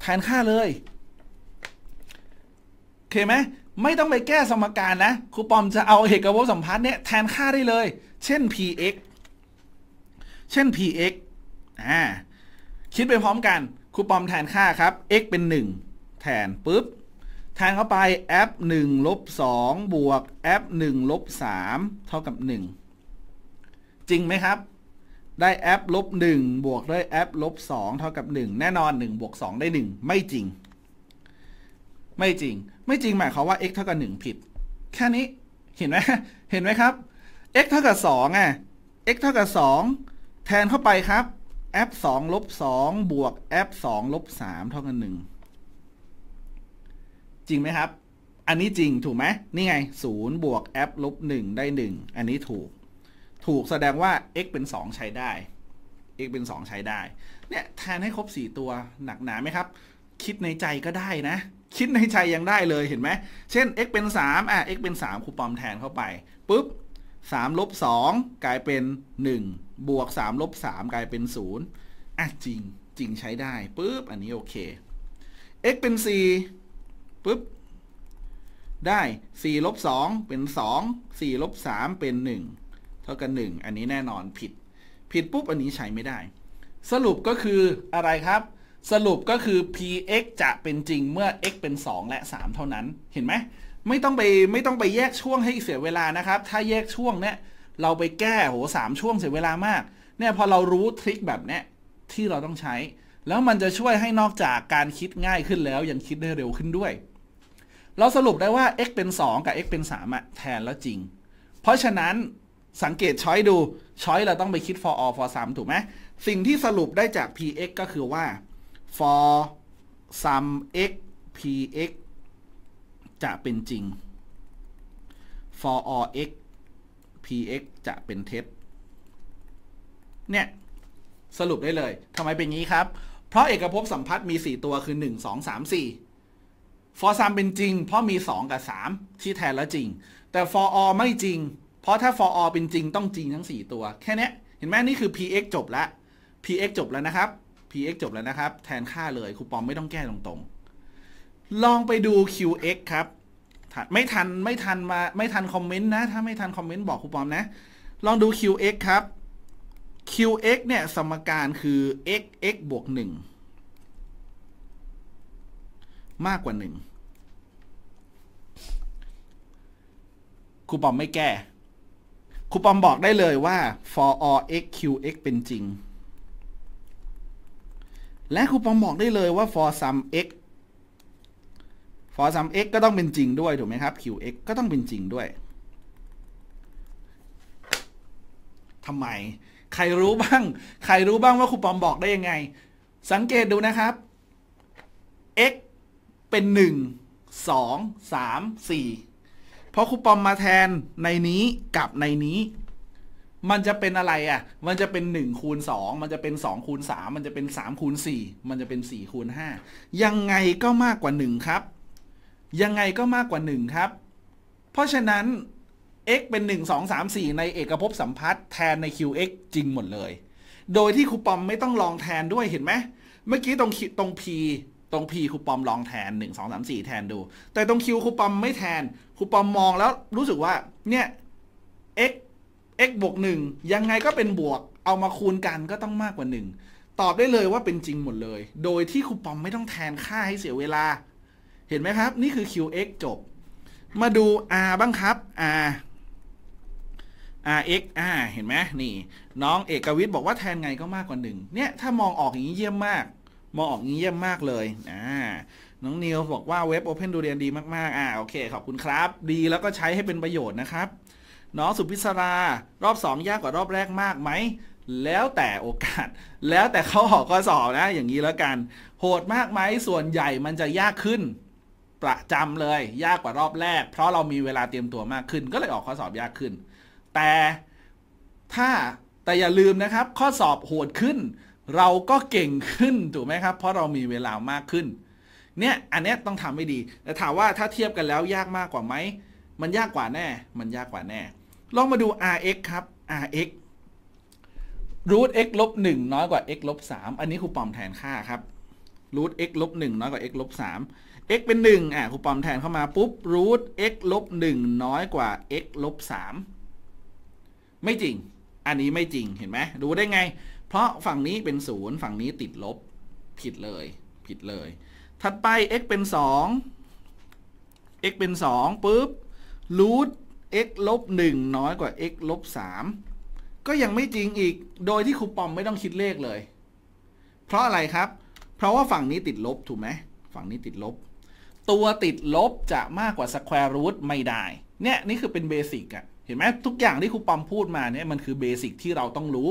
แทนค่าเลยเคไหมไม่ต้องไปแก้สมการนะครูปอมจะเอาเอกภพสัมพัทธ์เนี่ยแทนค่าได้เลย เช่น px เช่น px อ่าคิดไปพร้อมกันครูปอมแทนค่าครับ x เป็น 1 แทนปุ๊บ แทนเข้าไป f 1ลบ2บวก f 1ลบ3เท่ากับ 1 จริงไหมครับ ได้ f ลบ1บวกด้วย f ลบ2เท่ากับ 1 แน่นอน 1 บวก 2 ได้ 1 ไม่จริง ไม่จริงไม่จริงหมายความว่า x เท่ากับ1ผิด แค่นี้เห็นไหมเห็นไหมครับ x เท่ากับ2อ่ะ x เท่ากับ2แทนเข้าไปครับ f 2ลบ2บวก f 2ลบ3เท่ากัน1จริงไหมครับ อันนี้จริงถูกไหม นี่ไง0บวก f ลบ1ได้ 1 อันนี้ถูก ถูกแสดงว่า x เป็น 2 ใช้ได้ x เป็น 2 ใช้ได้เนี่ยแทนให้ครบ 4 ตัวหนักหนาไหมครับ คิดในใจก็ได้นะคิดในใจยังได้เลยเห็นไหม เช่น x เป็น3อ่ะ x เป็น 3ครูปอมแทนเข้าไปปุ๊บ3ลบ2กลายเป็น 1 บวก3ลบ3กลายเป็น 0อ่ะจริงจริงใช้ได้ปุ๊บอันนี้โอเค x เป็น 4ปุ๊บได้4ลบ2เป็น 2 4ลบ3เป็น 1 เท่ากับ 1 อันนี้แน่นอนผิดผิดปุ๊บอันนี้ใช้ไม่ได้ สรุปก็คืออะไรครับสรุปก็คือ px จะเป็นจริงเมื่อ x เป็น 2 และ 3 เท่านั้น เห็นไหม ไม่ต้องไปไม่ต้องไปแยกช่วงให้เสียเวลานะครับ ถ้าแยกช่วงเนี่ยเราไปแก้โหสามช่วงเสียเวลามาก เนี่ยพอเรารู้ทริคแบบเนี้ยที่เราต้องใช้ แล้วมันจะช่วยให้นอกจากการคิดง่ายขึ้นแล้ว ยังคิดได้เร็วขึ้นด้วย เราสรุปได้ว่า x เป็น 2 กับ x เป็น3อะแทนแล้วจริง เพราะฉะนั้นสังเกตช้อยดู ช้อยเราต้องไปคิด for all for sum ถูกไหม สิ่งที่สรุปได้จาก px ก็คือว่า for sum x px จะเป็นจริง for all x px จะเป็นเท็จ เนี่ย สรุปได้เลยทำไมเป็นงี้ครับ เพราะเอกภพสัมพัทธ์มี 4 ตัวคือ 1 2 3 4 for sum เป็นจริงเพราะมี 2 กับ3ที่แทนแล้วจริง แต่ for all ไม่จริง เพราะถ้า for all เป็นจริงต้องจริงทั้ง 4 ตัว แค่นี้เห็นไหมนี่ คือ px จบแล้ว px จบแล้วนะครับ px จบแล้วนะครับ แทนค่าเลยคูปองไม่ต้องแก้ตรงๆ ลองไปดู qx ครับไม่ทันไม่ทันมา ไม่ทันคอมเมนต์นะ ถ้าไม่ทันคอมเมนต์บอกคูปองนะ ลองดู qx ครับ qx เนี่ยสมการคือ x x บวกหนึ่งมากกว่าหนึ่งครูปอมไม่แก้ครูปอมบอกได้เลยว่า for all x q x เป็นจริงและครูปอมบอกได้เลยว่า for sum x for sum x ก็ต้องเป็นจริงด้วยถูกไหมครับ qx ก็ต้องเป็นจริงด้วยทำไม ใครรู้บ้างใครรู้บ้างว่าครูปอมบอกได้ยังไง สังเกตดูนะครับ x เป็น 1 2 3 4 เพราะครูปอมมาแทนในนี้กับในนี้มันจะเป็นอะไรอ่ะ มันจะเป็น 1 คูณ2มันจะเป็น 2 คูณ3มันจะเป็น3คูณ4มันจะเป็น 4 คูณ5ยังไงก็มากกว่า 1 ครับ ยังไงก็มากกว่า 1 ครับ เพราะฉะนั้น x เป็น 1 2 3 4 ในเอกภพสัมพัทธ์ แทนใน qx จริงหมดเลย โดยที่ครูปอมไม่ต้องลองแทนด้วย เห็นไหมเมื่อกี้ตรงตรง p ตรง p ครูปอมลองแทน 1 2 3 4แทนดู แต่ตรง q ครูปอมไม่แทน ครูปอมมองแล้วรู้สึกว่า เนี่ย x x บวก1ยังไง ก็ เป็น บวก เอามาคูณกัน ก็ต้องมากกว่า 1ตอบได้เลยว่าเป็นจริงหมดเลย โดยที่ครูปอมไม่ต้องแทนค่าให้เสียเวลา เห็นไหมครับ นี่คือ qx จบ มาดู r บ้างครับ r rx r เห็นไหมนี่ น้องเอกวิทย์บอกว่าแทนไงก็มากกว่า1เนี่ย ถ้ามองออกอย่างนี้เยี่ยมมาก มองออกอย่างนี้เยี่ยมมากเลยอ่าน้องนิวบอกว่าเว็บ Open ดูเรียนดีมาก ๆ อ่า โอเค ขอบคุณครับ ดี แล้วก็ใช้ให้เป็นประโยชน์นะครับน้องสุพิศรา รอบ 2 ยากกว่ารอบแรกมากไหม แล้วแต่โอกาส แล้วแต่เขาออกข้อสอบนะ อย่างนี้แล้วกัน โหดมากไหม ส่วนใหญ่มันจะยากขึ้น ประจำเลย ยากกว่ารอบแรก เพราะเรามีเวลาเตรียมตัวมากขึ้น ก็เลยออกข้อสอบยากขึ้น แต่ถ้า แต่อย่าลืมนะครับ ข้อสอบโหดขึ้น เราก็เก่งขึ้น ถูกไหมครับ เพราะเรามีเวลามากขึ้น เนี่ยอันนี้ต้องทำให้ดีแต่ถามว่าถ้าเทียบกันแล้วยากมากกว่าไหม มันยากกว่าแน่ มันยากกว่าแน่ลองมาดู rx ครับ rx root x ลบหนึ่งน้อยกว่า x ลบสามอันนี้ครูปอมแทนค่าครับ root x ลบหนึ่งน้อยกว่า x ลบสาม x เป็นหนึ่งอ่ะครูปอมแทนเข้ามาปุ๊บ root x ลบหนึ่งน้อยกว่า x ลบสามไม่จริง อันนี้ไม่จริง เห็นไหมดูได้ไง เพราะฝั่งนี้เป็นศูนย์ฝั่งนี้ติดลบ ผิดเลย ผิดเลย ถัดไป x เป็นสอง x เป็นสองปุ๊บ root x ลบ1น้อยกว่า x ลบ3ก็ยังไม่จริงอีก โดยที่ครูปอมไม่ต้องคิดเลขเลย เพราะอะไรครับ เพราะว่าฝั่งนี้ติดลบถูกไหม ฝั่งนี้ติดลบ ตัวติดลบจะมากกว่าสแควรูทไม่ได้ เนี่ยนี่คือเป็นเบสิกอะเห็นไหมทุกอย่างที่ครูปอมพูดมาเนี่ยมันคือเบสิกที่เราต้องรู้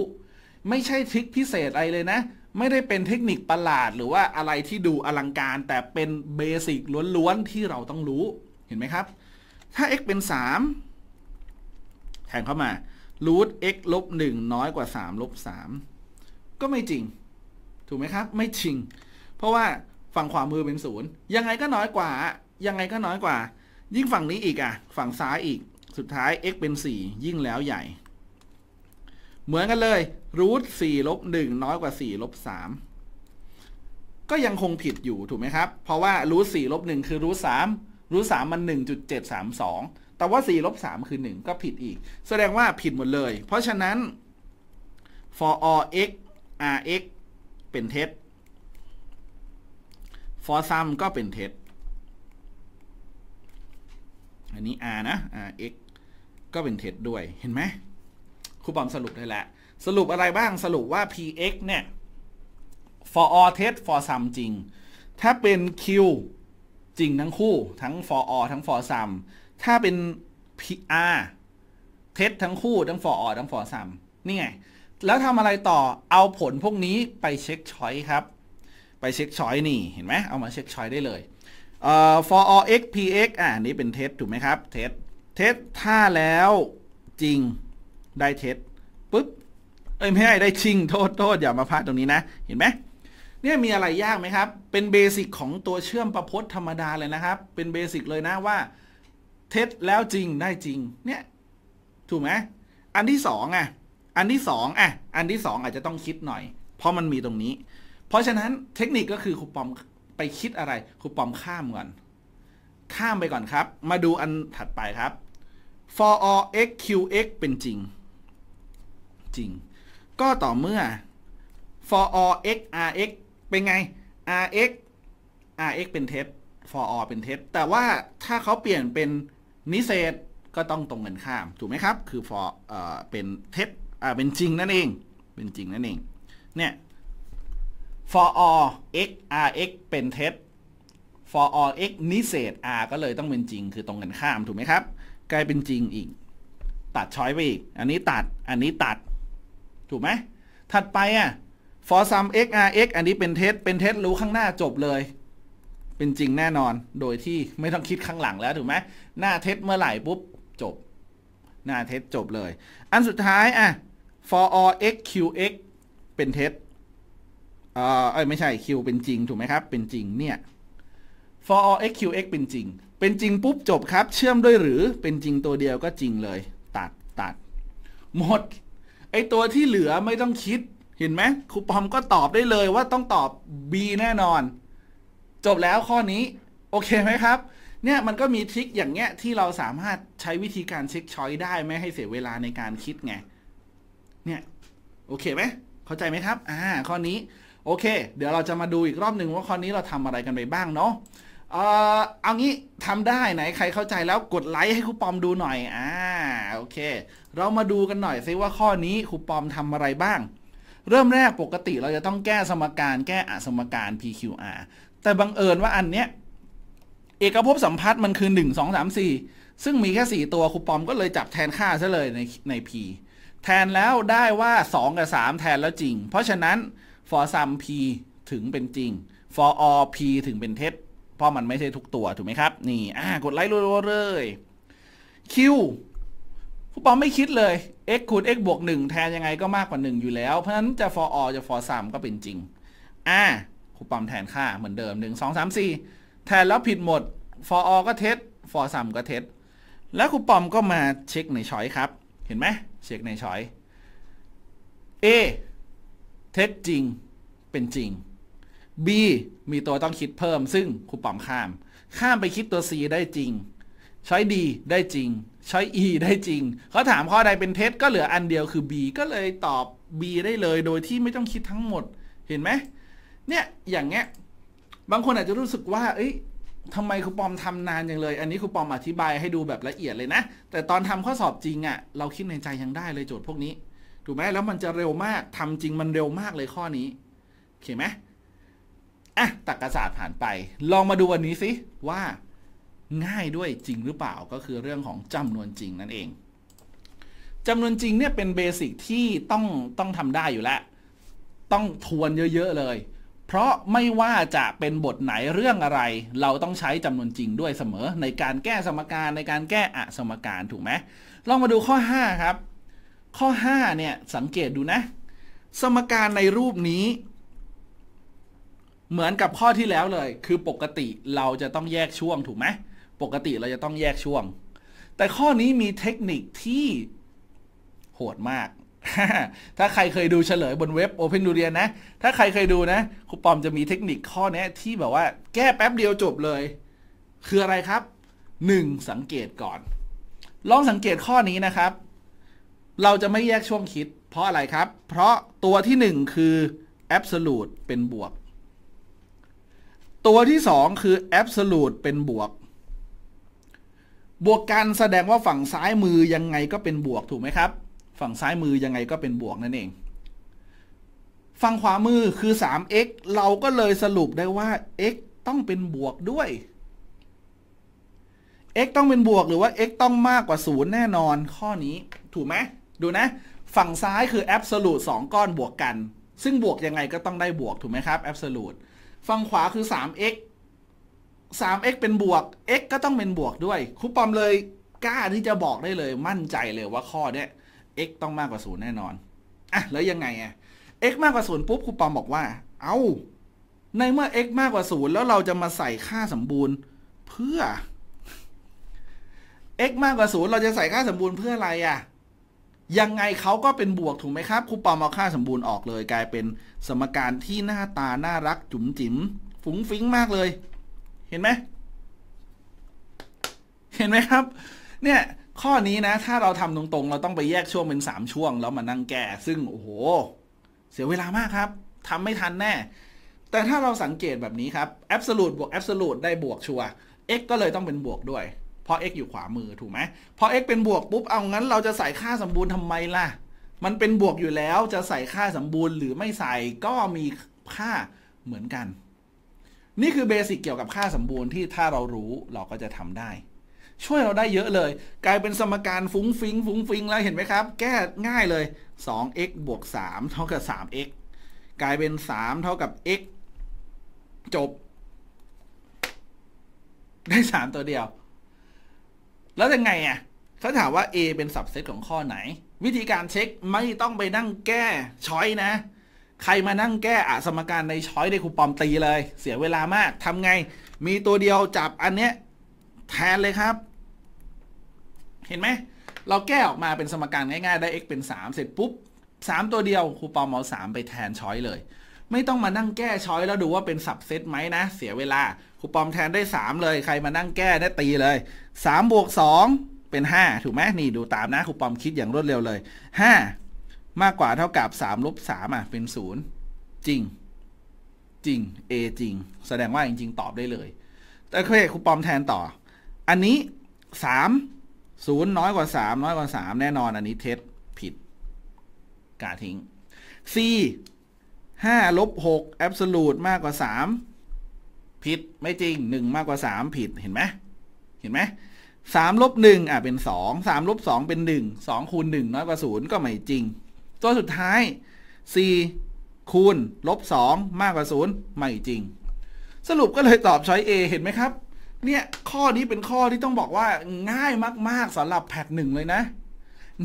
ไม่ใช่ทริคพิเศษอะไรเลยนะ ไม่ได้เป็นเทคนิคประหลาดหรือว่าอะไรที่ดูอลังการ แต่เป็นเบสิกล้วนๆที่เราต้องรู้ เห็นไหมครับ ถ้า x เป็น 3แทงเข้ามา root x ลบ1น้อยกว่า3ลบ3ก็ไม่จริง ถูกไหมครับไม่จริง เพราะว่าฝั่งขวามือเป็นศูนย์ยังไงก็น้อยกว่า ยังไงก็น้อยกว่า ยิ่งฝั่งนี้อีกอ่ะฝั่งซ้ายอีก สุดท้าย x เป็น 4 ยิ่งแล้วใหญ่ เหมือนกันเลย root 4ลบ1น้อยกว่า4ลบ3ก็ยังคงผิดอยู่ ถูกไหมครับ เพราะว่า root 4ลบ1คือ root 3รูทสามมันหนึ่งจุดเจ็ดสามสองแต่ว่า 4 ลบ 3 คือ 1 ก็ผิดอีก แสดงว่าผิดหมดเลย เพราะฉะนั้น for all x r x เป็นเท็จ for sum ก็เป็นเท็จอันนี้ r นะ r x ก็เป็นเท็จด้วยเห็นไหมครูบอมสรุปได้แล้วสรุปอะไรบ้างสรุปว่า p x เนี่ย for all เท็จ for sum จริง ถ้าเป็น q จริงทั้งคู่ทั้ง for all ทั้ง for sum ถ้าเป็น PR เทสทั้งคู่ทั้งฟอร์ทั้งฟอร์ซัมนี่ไง แล้วทำอะไรต่อ เอาผลพวกนี้ไปเช็คชอยครับ ไปเช็คชอยนี่ เห็นไหมเอามาเช็คชอยได้เลยเอ่อ for all x px อ่านี่เป็นเทสถูกไหมครับ เทสเทสถ้าแล้วจริง ได้เทสปุ๊บ เอ้ยไม่ใช่ได้จริง โทษ โทษ อย่ามาพลาดตรงนี้นะ เห็นไหมเนี่ยมีอะไรยากไหมครับ เป็นเบสิกของตัวเชื่อมประพจน์ธรรมดาเลยนะครับ เป็นเบสิกเลยนะว่าเท็จแล้วจริงได้จริง เนี่ย ถูกไหมอันที่สองอ่ะอันที่สองอ่ะอันที่สองอาจจะต้องคิดหน่อย เพราะมันมีตรงนี้ เพราะฉะนั้นเทคนิคก็คือครูปอมไปคิดอะไรครูปอมข้ามก่อน ข้ามไปก่อนครับ มาดูอันถัดไปครับ for all x q x เป็นจริง จริง ก็ต่อเมื่อ for all x r x เป็นไง r x r x เป็นเท็จ for all เป็นเท็จแต่ว่าถ้าเขาเปลี่ยนเป็นนิเศษก็ต้องตรงกันข้าม ถูกไหมครับ คือ for เอ่อเป็นเท็จอ่าเป็นจริงนั่นเองเป็นจริงนั่นเองเนี่ย for all x r x เป็นเท็จ for all x นิเศษ r ก็เลยต้องเป็นจริงคือตรงกันข้าม ถูกไหมครับ กลายเป็นจริงอีก ตัดช้อยไปอีกอันนี้ตัดอันนี้ตัดถูกไหมถัดไปอ่ะ for sum x r x อันนี้เป็นเท็จเป็นเท็จรู้ข้างหน้าจบเลยเป็นจริงแน่นอน โดยที่ไม่ต้องคิดข้างหลังแล้วถูกไหมหน้าเท็จเมื่อไหร่ปุ๊บจบ หน้าเท็จจบเลย อันสุดท้ายอ่ะ for all x q x เป็นเท็จเอ่เอ้ยไม่ใช่ q เป็นจริงถูกไหมครับ เป็นจริงเนี่ย for all x q x เป็นจริง เป็นจริงปุ๊บจบครับ เชื่อมด้วยหรือ เป็นจริงตัวเดียวก็จริงเลย ตัด ตัด หมด ไอตัวที่เหลือไม่ต้องคิด เห็นไหมครูปอมก็ตอบได้เลยว่าต้องตอบ b แน่นอนจบแล้วข้อนี้ โอเคไหมครับ เนี่ยมันก็มีทริคอย่างเงี้ยที่เราสามารถใช้วิธีการเช็คชอยได้ไม่ให้เสียเวลาในการคิดไง เนี่ยโอเคไหมเข้าใจไหมครับอ่าข้อนี้โอเค เดี๋ยวเราจะมาดูอีกรอบหนึ่งว่าข้อนี้เราทำอะไรกันไปบ้างเนาะเออเอางี้ทำได้ไหนใครเข้าใจแล้วกดไลค์ให้ครูปอมดูหน่อยอ่าโอเคเรามาดูกันหน่อยซิว่าข้อนี้ครูปอมทำอะไรบ้าง เริ่มแรกปกติเราจะต้องแก้สมการแก้อสมการ PQR แต่บังเอิญว่าอันเนี้ยเอกภพสัมพัทธ์มันคือหนึ่งสองสามสี่ซึ่งมีแค่สี่ตัวคูปอมก็เลยจับแทนค่าซะเลยในในพีแทนแล้วได้ว่า 2 กับ 3 แทนแล้วจริง เพราะฉะนั้น for some p ถึงเป็นจริง for all p ถึงเป็นเท็จเพราะมันไม่ใช่ทุกตัวถูกไหมครับ นี่อ่า กดไลค์รัวๆเลย q คูปอมไม่คิดเลย x คูณ x บวก1แทนยังไงก็มากกว่า 1 อยู่แล้วเพราะฉะนั้นจะ for all จะ for sum ก็เป็นจริงอ่าคูปองแทนค่าเหมือนเดิม1 2 3 4 แทนแล้วผิดหมด for all ก็เท็จ for sum ก็เท็จแล้วคูปองก็มาเช็คในช้อยครับ เห็นไหมเช็คในช้อย A เท็จจริงเป็นจริง B มีตัวต้องคิดเพิ่ม ซึ่งคูปองข้าม ข้ามไปคิดตัว C ได้จริงช้อย D ได้จริงช้อย E ได้จริง เขาถามข้อใดเป็นเท็จก็เหลืออันเดียวคือ B ก็เลยตอบ B ได้เลย โดยที่ไม่ต้องคิดทั้งหมดเห็นไหมเนี่ย อย่างเงี้ย บางคนอาจจะรู้สึกว่า เอ้ย ทำไมครูปอมทำนานอย่างเลย อันนี้ครูปอมอธิบายให้ดูแบบละเอียดเลยนะ แต่ตอนทำข้อสอบจริงอะ่ะ เราคิดในใจยังได้เลยโจทย์พวกนี้ ถูกไหม แล้วมันจะเร็วมาก ทำจริงมันเร็วมากเลยข้อนี้โอเคไหมอ่ะตักกศาสตร์ผ่านไป ลองมาดูวันนี้สิว่า ง่ายด้วยจริงหรือเปล่า ก็คือเรื่องของจำนวนจริงนั่นเองจำนวนจริงเนี่ยเป็นเบสิกที่ต้องต้องทำได้อยู่แล้ว ต้องทวนเยอะๆเลยเพราะไม่ว่าจะเป็นบทไหนเรื่องอะไร เราต้องใช้จำนวนจริงด้วยเสมอในการแก้สมการในการแก้อสมการถูกไหมลองมาดูข้อ5ครับข้อ5เนี่ยสังเกตดูนะสมการในรูปนี้ เหมือนกับข้อที่แล้วเลย คือปกติเราจะต้องแยกช่วงถูกไหมปกติเราจะต้องแยกช่วง แต่ข้อนี้มีเทคนิคที่โหดมากถ้าใครเคยดูเฉลยบนเว็บ Open ดูเรียนนะถ้าใครเคยดูนะครูปอมจะมีเทคนิคข้อนี้ที่แบบว่าแก้แป๊บเดียวจบเลย คืออะไรครับ 1. สังเกตก่อน ลองสังเกตข้อนี้นะครับ เราจะไม่แยกช่วงคิดเพราะอะไรครับ เพราะตัวที่ 1 คือ absolute เป็นบวก ตัวที่ 2 คือ absolute เป็นบวก บวกกันแสดงว่าฝั่งซ้ายมือยังไงก็เป็นบวกถูกไหมครับฝั่งซ้ายมือยังไงก็เป็นบวกนั่นเอง ฝั่งขวามือคือ 3x เราก็เลยสรุปได้ว่า x ต้องเป็นบวกด้วย x ต้องเป็นบวกหรือว่า x ต้องมากกว่า0แน่นอนข้อนี้ถูกไหมดูนะ ฝั่งซ้ายคือ absolute 2ก้อนบวกกัน ซึ่งบวกยังไงก็ต้องได้บวกถูกไหมครับ absolute ฝั่งขวาคือ 3x 3x เป็นบวก x ก็ต้องเป็นบวกด้วยครูปอมเลยกล้าที่จะบอกได้เลย มั่นใจเลยว่าข้อเนี้ x ต้องมากกว่าศูนย์แน่นอนอ่ะแล้วยังไงอ่ะ x มากกว่าศูนย์ปุ๊บครูปอมบอกว่า เอา้า ในเมื่อ x มากกว่าศูนย์แล้วเราจะมาใส่ค่าสมบูรณ์เพื่อ x มากกว่าศูนย์เราจะใส่ค่าสมบูรณ์เพื่ออะไรอ่ะยังไงเขาก็เป็นบวกถูกไหมครับครูปอมเอาค่าสมบูรณ์ออกเลย กลายเป็นสมการที่หน้าตาน่ารักจุ๋มจิ๋มฝุ้งฟิ้งมากเลย เห็นไหม เห็นไหมครับ เนี่ยข้อนี้นะ ถ้าเราทำตรงๆ เราต้องไปแยกช่วงเป็น 3 ช่วง แล้วมานั่งแก้ซึ่ง โอ้โห เสียเวลามากครับ ทำไม่ทันแน่ แต่ถ้าเราสังเกตแบบนี้ครับแอบส์ลูดบวกแอบส์ลูดได้บวกชัว x ก็เลยต้องเป็นบวกด้วยเพราะ x อยู่ขวามือถูกไหมพอ x เป็นบวก ปุ๊บ เอางั้น เราจะใส่ค่าสมบูรณ์ทำไมล่ะ มันเป็นบวกอยู่แล้วจะใส่ค่าสมบูรณ์หรือไม่ใส่ก็มีค่าเหมือนกัน นี่คือเบสิกเกี่ยวกับค่าสมบูรณ์ที่ถ้าเรารู้เราก็จะทำได้ช่วยเราได้เยอะเลย กลายเป็นสมการฟุ้งฟิงฟุ้งฟิงแล้วเห็นไหมครับ แก้ง่ายเลย 2x บวก 3 เท่ากับ 3x กลายเป็น 3 เท่ากับ x จบ ได้ 3 ตัวเดียว แล้วยังไงอ่ะถ้าถามว่า a เป็นสับเซตของข้อไหน วิธีการเช็คไม่ต้องไปนั่งแก้ ช้อยนะ ใครมานั่งแก้อะสมการในช้อยได้ครูปอมตีเลย เสียเวลามากทำไง มีตัวเดียวจับอันเนี้ยแทนเลยครับเห็นไหม เราแก้ออกมาเป็นสมการง่ายๆ ได้ x เป็น 3 เสร็จปุ๊บ 3 ตัวเดียว ครูปอมเอา3 ไปแทนช้อยเลย ไม่ต้องมานั่งแก้ช้อยแล้วดูว่าเป็นสับเซตไหมนะ เสียเวลา ครูปอมแทนได้ 3 เลย ใครมานั่งแก้ ได้ตีเลย 3 บวก 2 เป็น 5ถูกไหม นี่ดูตามนะ ครูปอมคิดอย่างรวดเร็วเลย 5 มากกว่าเท่ากับ3ลบ3อ่ะ เป็น 0 จริง จริง A จริง แสดงว่าจริง ๆตอบได้เลย แต่เคครูปอมแทนต่อ อันนี้3ศูนย์น้อยกว่าสามน้อยกว่าสามแน่นอนอันนี้เท็จผิดกาทิ้ง C ห้าลบหกแอบสูตรมากกว่าสามผิดไม่จริงหนึ่งมากกว่าสามผิดเห็นไหมเห็นไหมสามลบหนึ่งอ่ะเป็นสองสามลบสองเป็นหนึ่งสองคูณหนึ่งน้อยกว่าศูนย์ก็ไม่จริง ตัวสุดท้าย C คูณลบสองมากกว่าศูนย์ไม่จริง สรุปก็เลยตอบช้อย A เห็นไหมครับเนี่ยข้อนี้เป็นข้อที่ต้องบอกว่าง่ายมากๆสำหรับแพทหนึ่งเลยนะ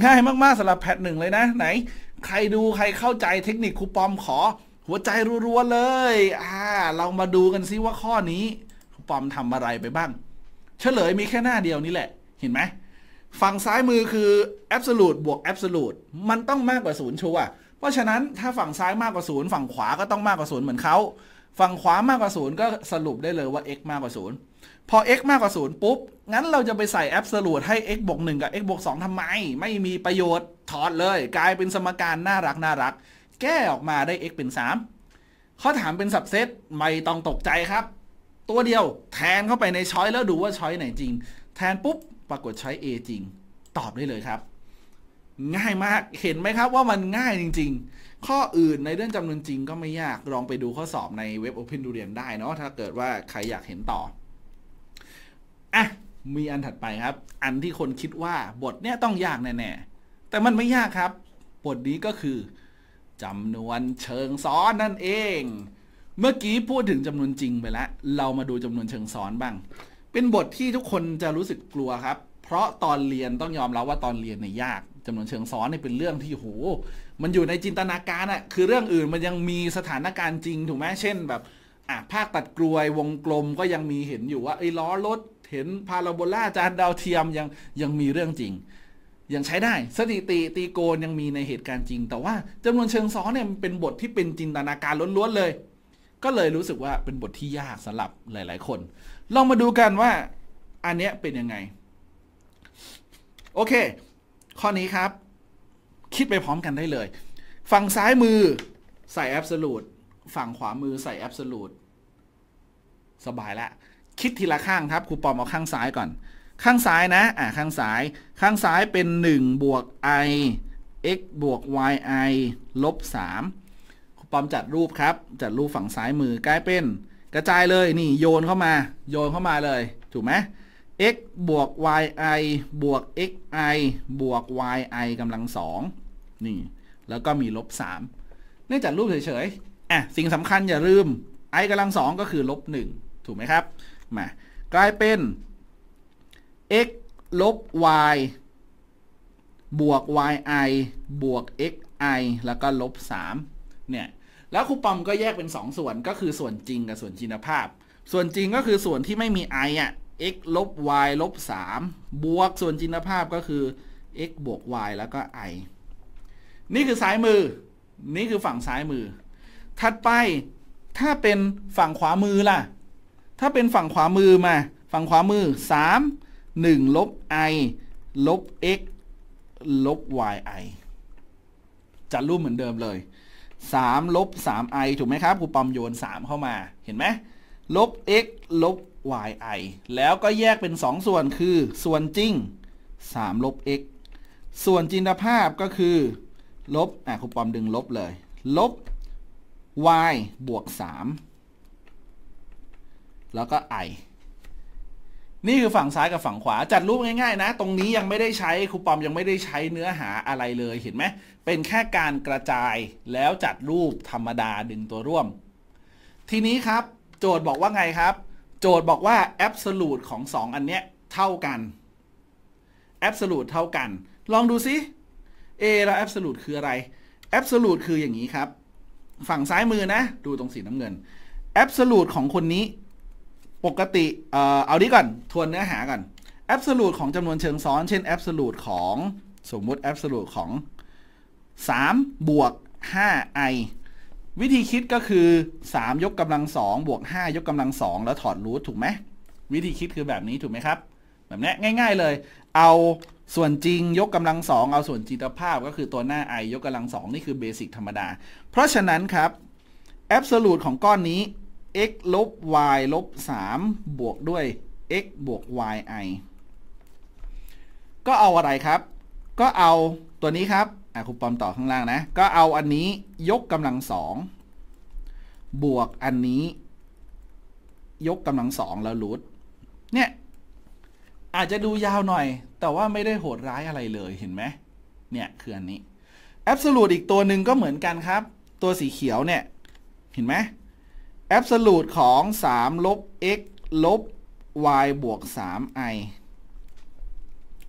ง่ายมากๆสำหรับแพทหนึ่งเลยนะไหนใครดูใครเข้าใจเทคนิคคูปอม ขอหัวใจรัวๆเลยอ่าเรามาดูกันซิว่าข้อนี้คูปอมทำอะไรไปบ้าง เฉลยมีแค่หน้าเดียวนี่แหละ เห็นไหมฝั่งซ้ายมือคือ absolute บวก absolute มันต้องมากกว่าศูนย์ชัวเพราะฉะนั้นถ้าฝั่งซ้ายมากกว่าศูนย์ฝั่งขวาก็ต้องมากกว่าศูนย์เหมือนเขาฝั่งขวามากกว่าศูนย์ก็สรุปได้เลยว่า x มากกว่าศูนย์พอ x มากกว่า 0 ปุ๊บ งั้นเราจะไปใส่แอบส์ลูดให้ x บวก1 กับ x บวก2ทำไม ไม่มีประโยชน์ถอดเลย กลายเป็นสมการ น่ารักน่ารัก แก้ออกมาได้ x เป็น 3 ข้อถามเป็นสับเซตไม่ต้องตกใจครับ ตัวเดียวแทนเข้าไปในช้อยแล้วดูว่าช้อยไหนจริง แทนปุ๊บ ปรากฏช้อย A จริง ตอบได้เลยครับ ง่ายมาก เห็นไหมครับว่ามันง่ายจริง ๆ ข้ออื่นในเรื่องจำนวนจริง ก็ไม่ยาก ลองไปดูข้อสอบในเว็บ Open ดูเรียนได้เนาะถ้าเกิดว่าใครอยากเห็นต่อ่ะมีอันถัดไปครับ อันที่คนคิดว่าบทเนี้ยต้องยาก แน่ๆแต่มันไม่ยากครับ บทนี้ก็คือจำนวนเชิงซ้อนนั่นเอง เมื่อกี้ พูดถึงจำนวนจริงไปแล้ว เรามาดูจำนวนเชิงซ้อนบ้าง เป็นบทที่ทุกคนจะรู้สึกกลัวครับ เพราะตอนเรียนต้องยอมรับว่าตอนเรียนเนี่ยยากจำนวนเชิงซ้อนเนี่ยเป็นเรื่องที่โหมันอยู่ในจินตนาการอะคือเรื่องอื่นมันยังมีสถานการณ์จริงถูกไหมเช่นแบบอ่ะภาคตัดกลวยวงกลมก็ยังมีเห็นอยู่ว่าไอ้ล้อรถเห็นพาราโบลาจานดาวเทียมยังยังมีเรื่องจริง ยังใช้ได้ สถิติตีโกนยังมีในเหตุการณ์จริง แต่ว่าจำนวนเชิงซ้อนเนี่ยเป็นบทที่เป็นจินตนาการล้วนๆเลย ก็เลยรู้สึกว่าเป็นบทที่ยากสำหรับหลายๆคน ลองมาดูกันว่าอันเนี้ยเป็นยังไง โอเค ข้อนี้ครับ คิดไปพร้อมกันได้เลย ฝั่งซ้ายมือใส่แอบส์ลูดฝั่งขวามือใส่แอบส์ลูดสบายละคิดทีละข้างครับครูปอมเอาข้างซ้ายก่อน ข้างซ้ายนะอ่าข้างซ้ายข้างซ้ายเป็น 1 บวก i x บวก y i ลบ3ครูปอมจัดรูปครับ จัดรูปฝั่งซ้ายมือกลายเป็น กระจายเลยนี่โยนเข้ามา โยนเข้ามาเลยถูกไหม x บวก y i บวก x i บวก y i กำลังสองนี่ แล้วก็มีลบ3เนื่องจากรูปเฉยๆอ่ะสิ่งสำคัญอย่า ลืม i กำลังสองก็คือลบ1ถูกไหมครับมากลายเป็น x ลบ y บวก yi บวก xi แล้วก็ลบ3เนี่ย แล้วครูปอมก็แยกเป็น 2 ส่วนก็คือส่วนจริงกับส่วนจินภาพ ส่วนจริงก็คือส่วนที่ไม่มี i อ่ะ x ลบ y ลบ 3 บวกส่วนจินภาพก็คือ x บวก y แล้วก็ i นี่คือซ้ายมือ นี่คือฝั่งซ้ายมือ ถัดไปถ้าเป็นฝั่งขวามือล่ะถ้าเป็นฝั่งขวามือมาฝั่งขวามือ 3 1ลบ i ลบ x ลบ yi จัดรูปเหมือนเดิมเลย3ลบ 3i ถูกไหมครับครูปอมโยน 3 เข้ามาเห็นไหมลบ x ลบ yi แล้วก็แยกเป็น 2 ส่วนคือ ส่วนจริง3ลบ x ส่วนจินตภาพก็คือลบอ่ะครูปอมดึงลบเลยลบ y บวก3แล้วก็ i นี่คือฝั่งซ้ายกับฝั่งขวาจัดรูปง่าย ๆ นะ ตรงนี้ยังไม่ได้ใช้ครูปอมยังไม่ได้ใช้เนื้อหาอะไรเลยเห็นไหม เป็นแค่การกระจายแล้วจัดรูปธรรมดาดึงตัวร่วม ทีนี้ครับ โจทย์บอกว่าไงครับ โจทย์บอกว่าแอบสูดของ 2 อันเนี้ยเท่ากันแอบสูดเท่ากัน ลองดูซิ A แล้วแอบสูดคืออะไรแอบสูดคืออย่างนี้ครับ ฝั่งซ้ายมือนะดูตรงสีน้ำเงินแอบสูดของคนนี้ปกติเอ่อเอานี้ก่อน ทวนเนื้อหาก่อนแอบส์ลูดของจำนวนเชิงซ้อน เช่นแอบส์ลูดของสมมุติแอบส์ลูดของ 3 บวก 5i วิธีคิดก็คือ 3 ยกกำลัง2บวก 5 ยกกำลัง 2 แล้วถอดรูทถูกไหมวิธีคิดคือแบบนี้ถูกไหมครับ แบบนี้ง่ายๆเลย เอาส่วนจริงยกกำลังสองเอาส่วนจิตภาพ ก็คือตัวหน้า i ยกกำลังสองนี่คือเบสิกธรรมดาเพราะฉะนั้นครับแอบส์ลูดของก้อนนี้ x ลบ y ลบ3บวกด้วย x บวก y i ก็เอาอะไรครับ ก็เอาตัวนี้ครับอ่ะครูปอมต่อข้างล่างนะ ก็เอาอันนี้ยกกำลังสอง บวกอันนี้ ยกกำลังสองแล้วรูทเนี่ยอาจจะดูยาวหน่อย แต่ว่าไม่ได้โหดร้ายอะไรเลยเห็นไหม เนี่ย คืออันนี้ แอบสูตอีกตัวหนึ่งก็เหมือนกันครับ ตัวสีเขียวเนี่ย เห็นไหมแอบสูตรของ3ลบ x ลบ y บวก 3i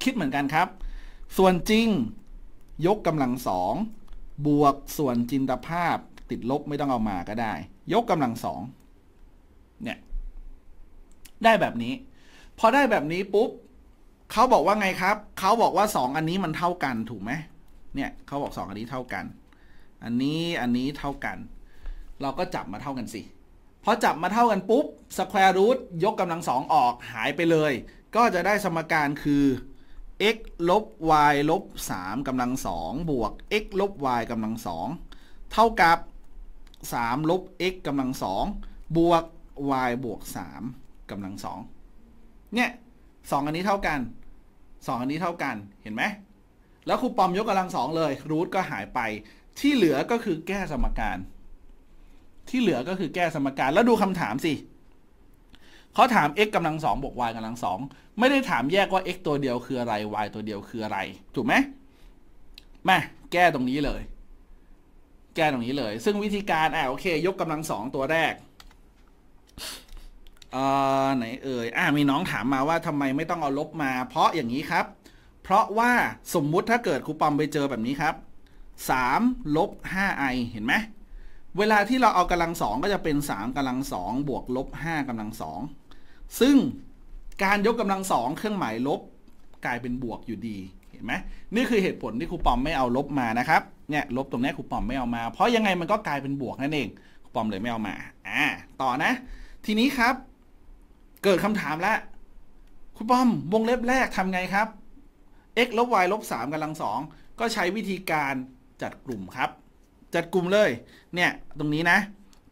คิดเหมือนกันครับ ส่วนจริงยกกำลังสองบวกส่วนจินตภาพติดลบไม่ต้องเอามาก็ได้ ยกกำลังสองเนี่ยได้แบบนี้ พอได้แบบนี้ปุ๊บเขาบอกว่าไงครับเขาบอกว่า 2 อันนี้มันเท่ากันถูกไหมเนี่ยเขาบอก2อันนี้เท่ากัน อันนี้อันนี้เท่ากัน เราก็จับมาเท่ากันสิพอจับมาเท่ากันปุ๊บสแควร์รูทยกกำลังสองออกหายไปเลย ก็จะได้สมการคือ x ลบ y ลบ3กำลังสองบวก x ลบ y กำลังสองเท่ากับ3ลบ x กำลังสองบวก y บวก3กำลังสองเนี่ยสองอันนี้เท่ากันสองอันนี้เท่ากันเห็นไหมแล้วครูปอมยกกำลังสองเลยรูทก็หายไป ที่เหลือก็คือแก้สมการที่เหลือก็คือแก้สมการ แล้วดูคำถามสิเขาถาม x กำลังสองบวก y กำลังสองไม่ได้ถามแยกว่า x ตัวเดียวคืออะไร y ตัวเดียวคืออะไรถูกไหมมาแก้ตรงนี้เลย แก้ตรงนี้เลย ซึ่งวิธีการอ่าโอเคยกกำลังสองตัวแรกเอ่อไหนเอ่ยอ่ามีน้องถามมาว่าทำไมไม่ต้องเอาลบมาเพราะอย่างนี้ครับ เพราะว่าสมมุติถ้าเกิดครูปอมไปเจอแบบนี้ครับ 3 ลบ 5i เห็นไหมเวลาที่เราเอากำลังสองก็จะเป็น 3กำลังสองบวกลบห้ากำลังสองซึ่งการยกกำลังสองเครื่องหมายลบ กลายเป็นบวกอยู่ดี เห็นไหมนี่คือเหตุผลที่ครูปอมไม่เอาลบมานะครับเนี่ยลบตรงนี้ครูปอมไม่เอามาเพราะยังไงมันก็กลายเป็นบวกนั่นเองครูปอมเลยไม่เอามาอ่าต่อนะ ทีนี้ครับ เกิดคำถามแล้วครูปอมวงเล็บแรกทำไงครับ x ลบ y ลบสามกำลังสองก็ใช้วิธีการจัดกลุ่มครับจัดกลุ่มเลย เนี่ย ตรงนี้นะ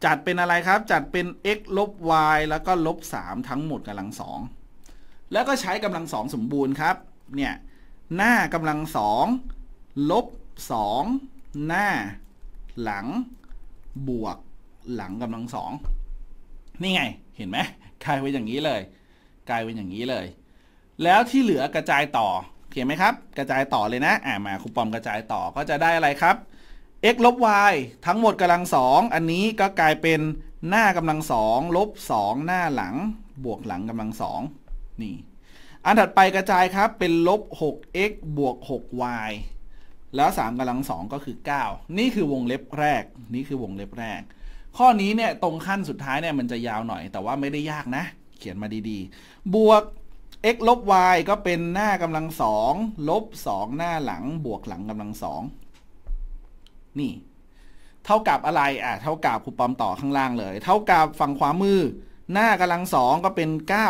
จัดเป็นอะไรครับ จัดเป็น x ลบ y แล้วก็ลบ3ทั้งหมดกำลังสอง แล้วก็ใช้กำลังสองสมบูรณ์ครับ เนี่ยหน้ากำลังสอง ลบ2หน้าหลัง บวก หลังกำลังสอง นี่ไง เห็นไหมกลายเป็นอย่างนี้เลย กลายเป็นอย่างนี้เลย แล้วที่เหลือกระจายต่อเขียนไหมครับ กระจายต่อเลยนะอ่ามาคูปอมกระจายต่อก็จะได้อะไรครับ x ลบ y ทั้งหมดกำลังสอง อันนี้ก็กลายเป็นหน้ากำลังสองลบสองหน้าหลัง บวกหลังกำลังสองนี่อันถัดไปกระจายครับเป็นลบ 6x บวก 6y แล้ว 3กำลังสองก็คือ 9 นี่คือวงเล็บแรก นี่คือวงเล็บแรก ข้อนี้เนี่ยตรงขั้นสุดท้ายเนี่ยมันจะยาวหน่อย แต่ว่าไม่ได้ยากนะ เขียนมาดีๆบวก x ลบ y ก็เป็นหน้ากำลังสองลบ2หน้าหลังบวกหลังกำลังสองนี่เท่ากับอะไรอ่ะเท่ากับครูปอมต่อข้างล่างเลย เท่ากับฝั่งขวามือ หน้ากำลังสองก็เป็นเก้า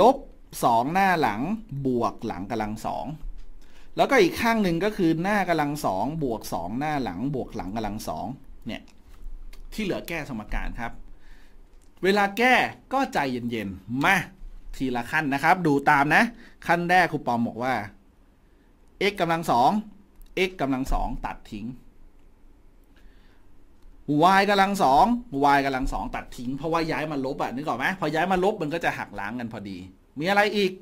ลบสองหน้าหลังบวกหลังกำลังสองแล้วก็อีกข้างหนึ่งก็คือ หน้ากำลังสองบวกสองหน้าหลังบวกหลังกำลังสองเนี่ยที่เหลือแก้สมการครับ เวลาแก้ก็ใจเย็นๆ มาทีละขั้นนะครับ ดูตามนะขั้นแรกครูปอมบอกว่า x กำลังสอง x กำลังสองตัดทิ้ง y กำลังสอง y กำลังสองตัดทิ้งเพราะว่าย้ายมาลบอะนึกออกไหมพอย้ายมาลบมันก็จะหักล้างกันพอดี มีอะไรอีก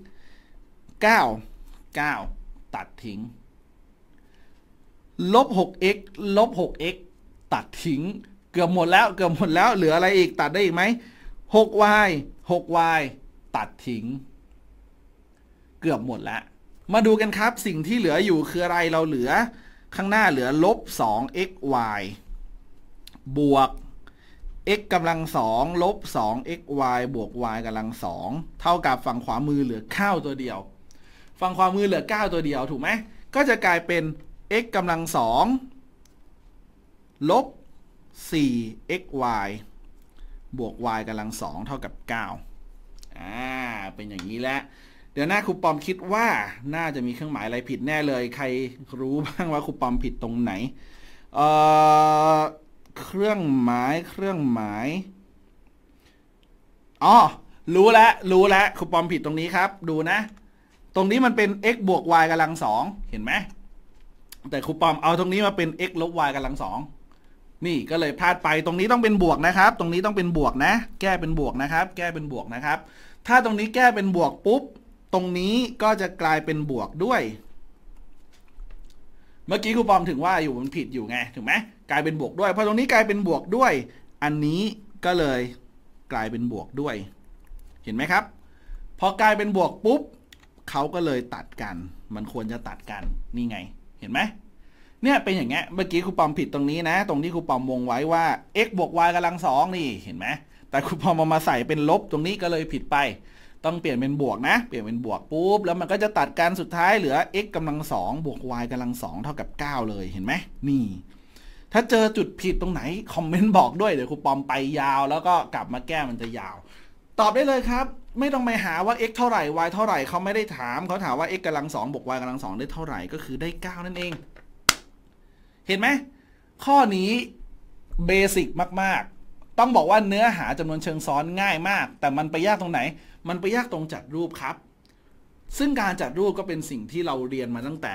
9 9 ตัดทิ้งลบ 6x ลบ 6x ตัดทิ้งเกือบหมดแล้วเกือบหมดแล้วเหลืออะไรอีกตัดได้อีกไหม 6y 6y ตัดทิ้งเกือบหมดแล้วมาดูกันครับสิ่งที่เหลืออยู่คืออะไรเราเหลือ ข้างหน้าเหลือลบ 2xy บวก x กำลัง2 ลบ 2xy บวก y กำลัง2เท่ากับฝั่งขวามือเหลือ 9 ตัวเดียว ฝั่งขวามือเหลือ 9 ตัวเดียวถูกไหมก็จะกลายเป็น x กำลัง2ลบ 4xy บวก y กำลัง2เท่ากับ9อ่าเป็นอย่างนี้แล้วเดี๋ยวหน้าครูปอมคิดว่าน่าจะมีเครื่องหมายอะไรผิดแน่เลย ใครรู้บ้างว่าครูปอมผิดตรงไหนเเครื่องหมายเครื่องหมายอ๋อรู้แล้วรู้แล้วครูปอมผิดตรงนี้ครับ ดูนะ ตรงนี้มันเป็น x บวก y กำลังสองเห็นไหมแต่ครูปอมเอาตรงนี้มาเป็น x ลบ y กำลังสองนี่ก็เลยพลาดไปตรงนี้ต้องเป็นบวกนะครับตรงนี้ต้องเป็นบวกนะแก้เป็นบวกนะครับแก้เป็นบวกนะครับถ้าตรงนี้แก้เป็นบวกปุ๊บตรงนี้ก็จะกลายเป็นบวกด้วย เมื่อกี้ครูปอมถึงว่าอยู่มันผิดอยู่ไงถูกไหมกลายเป็นบวกด้วยพอตรงนี้กลายเป็นบวกด้วย อันนี้ก็เลยกลายเป็นบวกด้วย เห็นไหมครับ พอกลายเป็นบวกปุ๊บเขาก็เลยตัดกัน มันควรจะตัดกันนี่ไงเห็นไหมเนี่ยเป็นอย่างเงี้ยเมื่อกี้ครูปอมผิดตรงนี้นะ ตรงที่ครูปอมวงไว้ว่า x บวก y กำลังสองนี่เห็นไหมแต่ครูปอมมาใส่เป็นลบ ตรงนี้ก็เลยผิดไปต้องเปลี่ยนเป็นบวกนะเปลี่ยนเป็นบวกปุ๊บแล้วมันก็จะตัดกันสุดท้าย เหลือ x กำลังสองบวก y กำลังสองเท่ากับ9เลยเห็นไหมนี่ถ้าเจอจุดผิดตรงไหน คอมเมนต์บอกด้วย เดี๋ยวครูปอมไปยาว แล้วก็กลับมาแก้มันจะยาว ตอบได้เลยครับ ไม่ต้องไปหาว่า x เท่าไหร่ y เท่าไหร่เขาไม่ได้ถาม เขาถามว่า x กำลังสองบวก y กำลังสองได้เท่าไหร่ก็คือได้ 9 นั่นเอง เห็นไหมข้อนี้เบสิกมากๆต้องบอกว่าเนื้อหาจำนวนเชิงซ้อนง่ายมาก แต่มันไปยากตรงไหนมันไปยากตรงจัดรูปครับ ซึ่งการจัดรูปก็เป็นสิ่งที่เราเรียนมาตั้งแต่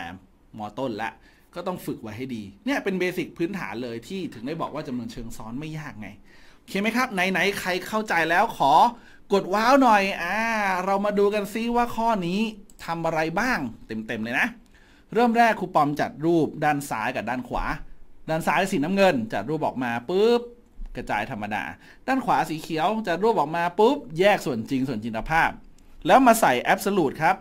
มอต้นละก็ต้องฝึกไว้ให้ดี เนี่ยเป็นเบสิกพื้นฐานเลยที่ถึงได้บอกว่าจำนวนเชิงซ้อนไม่ยากไงโอเคไหมครับ ไหนๆใครเข้าใจแล้วขอ กดว้าวหน่อย อ่าเรามาดูกันซิว่าข้อนี้ทำอะไรบ้าง เต็มๆ เลยนะ เริ่มแรกครูปอมจัดรูป ด้านซ้ายกับด้านขวา ด้านซ้ายสีน้ำเงินจัดรูปออกมาปุ๊บกระจายธรรมดาด้านขวาสีเขียวจะรวบออกมาปุ๊บ แยกส่วนจริงส่วนจินตภาพ แล้วมาใส่แอบส์ลูดครับ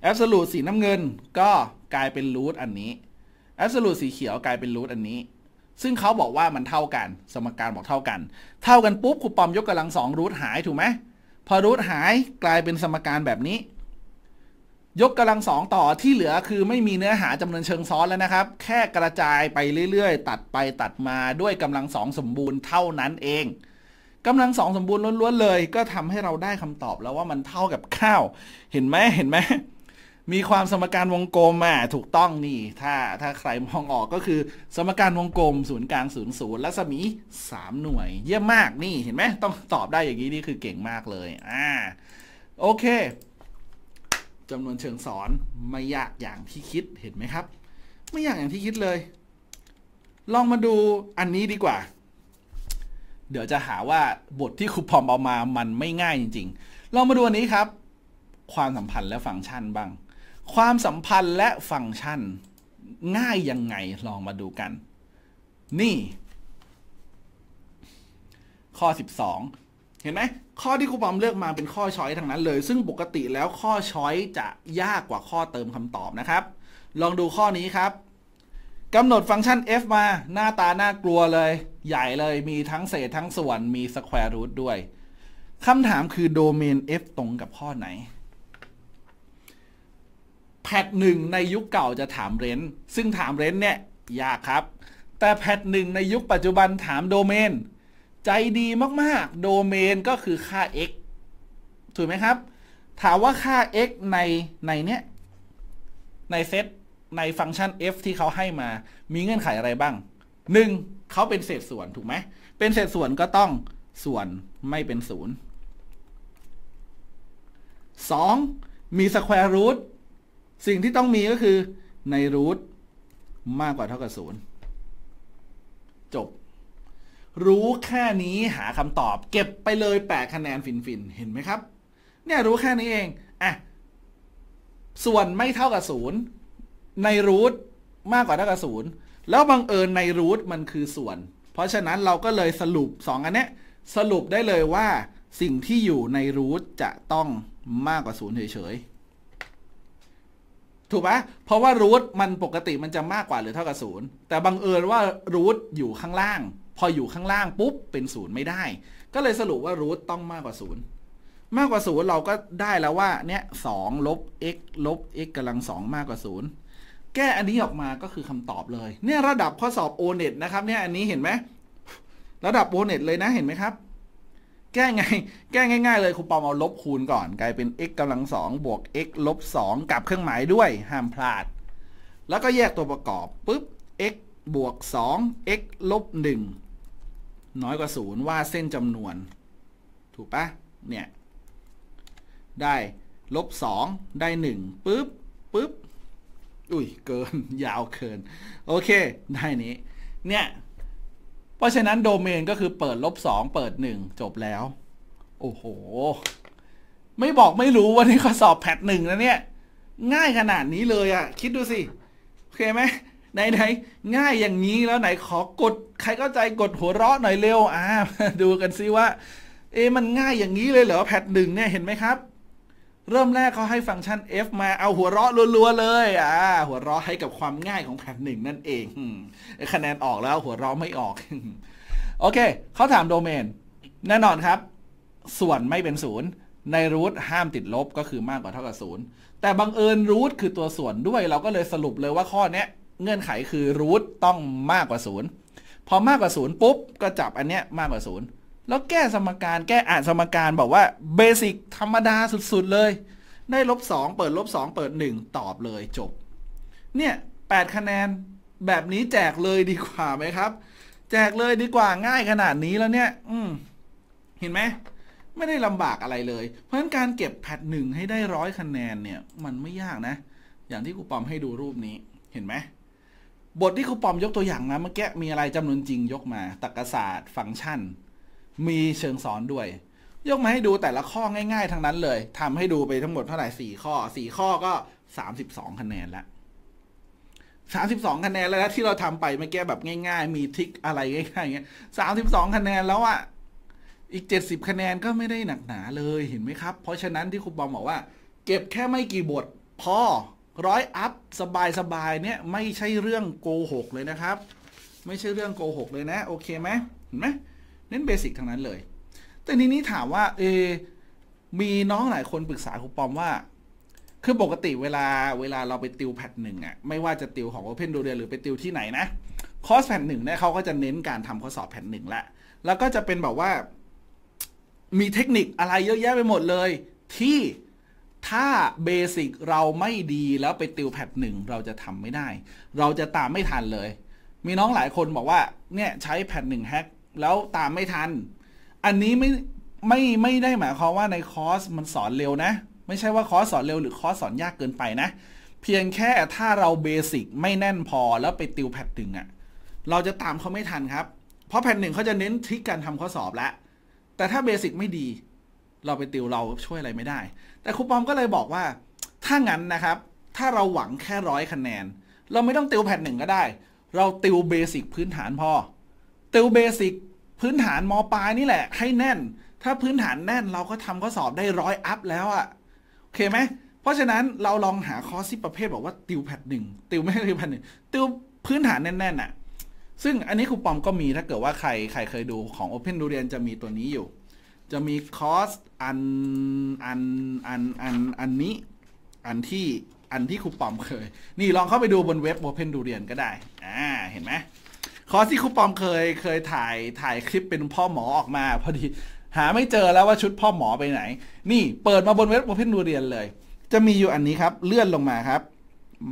แอบส์ลูดสีน้ำเงิน ก็กลายเป็นรูทอันนี้แอบส์ลูดสีเขียวกลายเป็นรูทอันนี้ ซึ่งเขาบอกว่ามันเท่ากันสมการบอกเท่ากัน เท่ากันปุ๊บคูปอมยกกำลังสองรูทหายถูกไหมพอรูทหายกลายเป็นสมการแบบนี้ยกกำลังสองต่อที่เหลือคือไม่มีเนื้อหาจำนวนเชิงซ้อนแล้วนะครับ แค่กระจายไปเรื่อย ๆ ตัดไปตัดมาด้วยกำลังสองสมบูรณ์เท่านั้นเองกำลังสองสมบูรณ์ล้วนๆเลย ก็ทำให้เราได้คำตอบแล้วว่ามันเท่ากับข้าว เห็นไหมเห็นไหมมีความสมการวงกลมอ่ะถูกต้องนี่ถ้าถ้าใครมองออกก็คือสมการวงกลมศูนย์กลางศูนย์ศูนย์รัศมี 3 หน่วย เยี่ยมมากนี่เห็นไหมต้องตอบได้อย่างนี้นี่คือเก่งมากเลยอ่าโอเคจำนวนเชิงสอนไม่ยากอย่างที่คิดเห็นไหมครับ ไม่ยากอย่างที่คิดเลย ลองมาดูอันนี้ดีกว่า เดี๋ยวจะหาว่าบทที่ครูพอมเอามามันไม่ง่ายจริง ๆ ลองมาดูอันนี้ครับ ความสัมพันธ์และฟังก์ชันบ้าง ความสัมพันธ์และฟังก์ชัน ง่าย ยังไงลองมาดูกัน นี่ ข้อ 12เห็นไหมข้อที่ครูปอมเลือกมาเป็นข้อช้อยทางนั้นเลย ซึ่งปกติแล้วข้อช้อยจะยากกว่าข้อเติมคำตอบนะครับ ลองดูข้อนี้ครับกำหนดฟังก์ชัน f มาหน้าตาน่ากลัวเลย ใหญ่เลยมีทั้งเศษทั้งส่วนมีสแควร์รูทด้วยคำถามคือโดเมน f ตรงกับข้อไหน แพทหนึ่งในยุคเก่าจะถามเรนซึ่งถามเรนเนี่ย ยากครับ แต่แพทหนึ่งในยุคปัจจุบันถามโดเมนใจดีมากๆโดเมนก็คือค่า x ถูกไหมครับ ถามว่าค่า x ใน ในเนี้ย ในเซตในฟังก์ชัน f ที่เขาให้มามีเงื่อนไขอะไรบ้าง 1. เขาเป็นเศษส่วนถูกไหมเป็นเศษส่วนก็ต้องส่วนไม่เป็นศูนย์ 2. มีสแควร์รูทสิ่งที่ต้องมีก็คือในรูทมากกว่าเท่ากับศูนย์จบรู้แค่นี้หาคำตอบ เก็บไปเลยแปะคะแนน ฟิน ๆ เห็นไหมครับ เนี่ย รู้แค่นี้เองอ่ะส่วนไม่เท่ากับศูนย์ในรูทมากกว่าเท่ากับศูนย์แล้วบังเอิญในรูทมันคือส่วน เพราะฉะนั้นเราก็เลยสรุป 2อันนี้สรุปได้เลยว่า สิ่งที่อยู่ในรูทจะต้องมากกว่าศูนย์เฉยๆถูกปะเพราะว่ารูทมันปกติมันจะมากกว่าหรือเท่ากับศูนย์แต่บังเอิญว่ารูทอยู่ข้างล่างพออยู่ข้างล่างปุ๊บเป็นศูนย์ไม่ได้ ก็เลยสรุปว่ารูทต้องมากกว่าศูนย์มากกว่าศูนย์เราก็ได้แล้วว่าเนี่ยสองลบ x ลบ x กำลังสองมากกว่าศูนย์แก้อันนี้ออกมาก็คือคำตอบเลยเนี่ยระดับข้อสอบโอเน็ตนะครับเนี่ยอันนี้เห็นไหมระดับโอเน็ตเลยนะเห็นไหมครับ แก้ไง แก้ง่ายๆเลยครูปอมเอาลบคูณก่อน กลายเป็น x กำลังสองบวก x ลบสองกับเครื่องหมายด้วย ห้ามพลาด แล้วก็แยกตัวประกอบปุ๊บ x บวก2 x ลบ1น้อยกว่าศูนย์วาเส้นจำนวน ถูกปะเนี่ย ได้ลบสอง ได้หนึ่งปุ๊บปุ๊บ อุ้ยเกินยาวเกิน โอเคได้นี้ เนี่ย เพราะฉะนั้นโดเมนก็คือเปิดลบสองเปิดหนึ่ง จบแล้ว โอ้โห ไม่บอกไม่รู้วันนี้ข้อสอบแพทหนึ่งนะเนี่ย ง่ายขนาดนี้เลยอะคิดดูสิ โอเคไหมไหนไหนง่ายอย่างนี้แล้วไหนขอกด ใครเข้าใจกดหัวเราะหน่อยเร็ว อ่าดูกันซิว่า เอมันง่ายอย่างนี้เลย เหรอแพทหนึ่งเนี่ยเห็นไหมครับ เริ่มแรกเขาให้ฟังก์ชัน f มาเอาหัวเราะรัวๆเลย อ่าหัวเราะให้กับความง่ายของแพทหนึ่งนั่นเองคะแนนออกแล้วหัวเราะไม่ออก โอเคเขาถามโดเมน แน่นอนครับ ส่วนไม่เป็นศูนย์ในรูทห้ามติดลบก็คือมากกว่าเท่ากับศูนย์แต่บังเอิญรูทคือตัวส่วนด้วย เราก็เลยสรุปเลยว่าข้อนี้เงื่อนไขคือรูทต้องมากกว่าศูนย์พอมากกว่าศูนย์ปุ๊บ ก็จับอันเนี้ยมากกว่าศูนย์แล้วแก้สมการแก้อ่านสมการบอกว่าเบสิกธรรมดาสุด ๆ เลย ได้ลบสองเปิดลบสองเปิดหนึ่งตอบเลยจบ เนี่ยแปดคะแนนแบบนี้แจกเลยดีกว่าไหมครับ แจกเลยดีกว่าง่ายขนาดนี้แล้วเนี่ย อืเห็นไหม ไม่ได้ลำบากอะไรเลย เพราะฉะนั้นการเก็บแพทหนึ่งให้ได้ร้อยคะแนนเนี่ย มันไม่ยากนะ อย่างที่ครูปอมให้ดูรูปนี้เห็นไหมบทที่ครูปอมยกตัวอย่างมาเมื่อกี้มีอะไรจำนวนจริงยกมาตรรกศาสตร์ฟังก์ชัน มีเชิงสอนด้วย ยกมาให้ดูแต่ละข้อง่าย ๆทั้งนั้นเลยทำให้ดูไปทั้งหมดเท่าไหร่สี่ข้อสี่ข้อก็สามสิบสองคะแนนละสามสิบสองคะแนนแล้วที่เราทำไปเมื่อกี้แบบง่ายๆ มีทิกอะไรง่าย ๆ เงี้ยสามสิบสองคะแนนแล้วอะอีกเจ็ดสิบคะแนนก็ไม่ได้หนักหนาเลยเห็นไหมครับ เพราะฉะนั้นที่ครูปอมบอกว่าเก็บแค่ไม่กี่บทพอร้อยอัพ สบายสบายเนี่ย ไม่ใช่เรื่องโกหกเลยนะครับ ไม่ใช่เรื่องโกหกเลยนะ โอเคไหมเห็นไหมเน้นเบสิกทางนั้นเลย แต่ทีนี้ถามว่าเอมีน้องหลายคนปรึกษาครูปอมว่า คือปกติเวลาเวลาเราไปติวแพทหนึ่งอะไม่ว่าจะติวของโอเพน e n เรียหรือไปติวที่ไหนนะคอร์สแพทหนึ่งเนี่ยเขาก็จะเน้นการทำข้อสอบแพทหนึ่งละแล้วก็จะเป็นแบบว่า มีเทคนิคอะไรเยอะแยะไปหมดเลยที่ถ้าเบสิกเราไม่ดีแล้วไปติวแพทหนึ่งเราจะทำไม่ได้ เราจะตามไม่ทันเลย มีน้องหลายคนบอกว่าเนี่ยใช้แพทหนึ่งแฮกแล้วตามไม่ทัน อันนี้ไม่ไม่ไม่ได้หมายความว่าในคอร์สมันสอนเร็วนะ ไม่ใช่ว่าคอร์สสอนเร็วหรือคอร์สสอนยากเกินไปนะ เพียงแค่ถ้าเราเบสิกไม่แน่นพอแล้วไปติวแพทหนึ่งอะเราจะตามเขาไม่ทันครับ เพราะแพทหนึ่งเขาจะเน้นทริคการทำข้อสอบแล้วแต่ถ้าเบสิกไม่ดี เราไปติวเราช่วยอะไรไม่ได้แต่ครูปอมก็เลยบอกว่าถ้างั้นนะครับ ถ้าเราหวังแค่ร้อยคะแนน เราไม่ต้องติวแผ่นหนึ่งก็ได้ เราติวเบสิกพื้นฐานพอ ติวเบสิกพื้นฐานมปลายนี่แหละ ให้แน่น ถ้าพื้นฐานแน่นเราก็ทำข้อสอบได้ร้อยอัพแล้วอะโอเคไหมเพราะฉะนั้นเราลองหาคอร์สที่ประเภทบอกว่า ติวแผ่นหนึ่งติวไม่ใช่ติวแผ่นหนึ่งติวพื้นฐานแน่นๆอะซึ่งอันนี้ครูปอมก็มีถ้าเกิดว่าใคร ใครเคยดูของ Open ดูเรียนจะมีตัวนี้อยู่จะมีคอสอันอันอันอันอันนี้ อันที่อันที่ ครูปอมเคย นี่ลองเข้าไปดูบนเว็บ Open ดูเรียนก็ได้ อ่าเห็นไหมคอสที่ครูปอมเคยเคยถ่ายถ่ายคลิปเป็นพ่อหมอออกมา พอดี หาไม่เจอแล้วว่าชุดพ่อหมอไปไหน นี่เปิดมาบนเว็บ Open ดูเรียนเลย จะมีอยู่อันนี้ครับเลื่อนลงมาครับ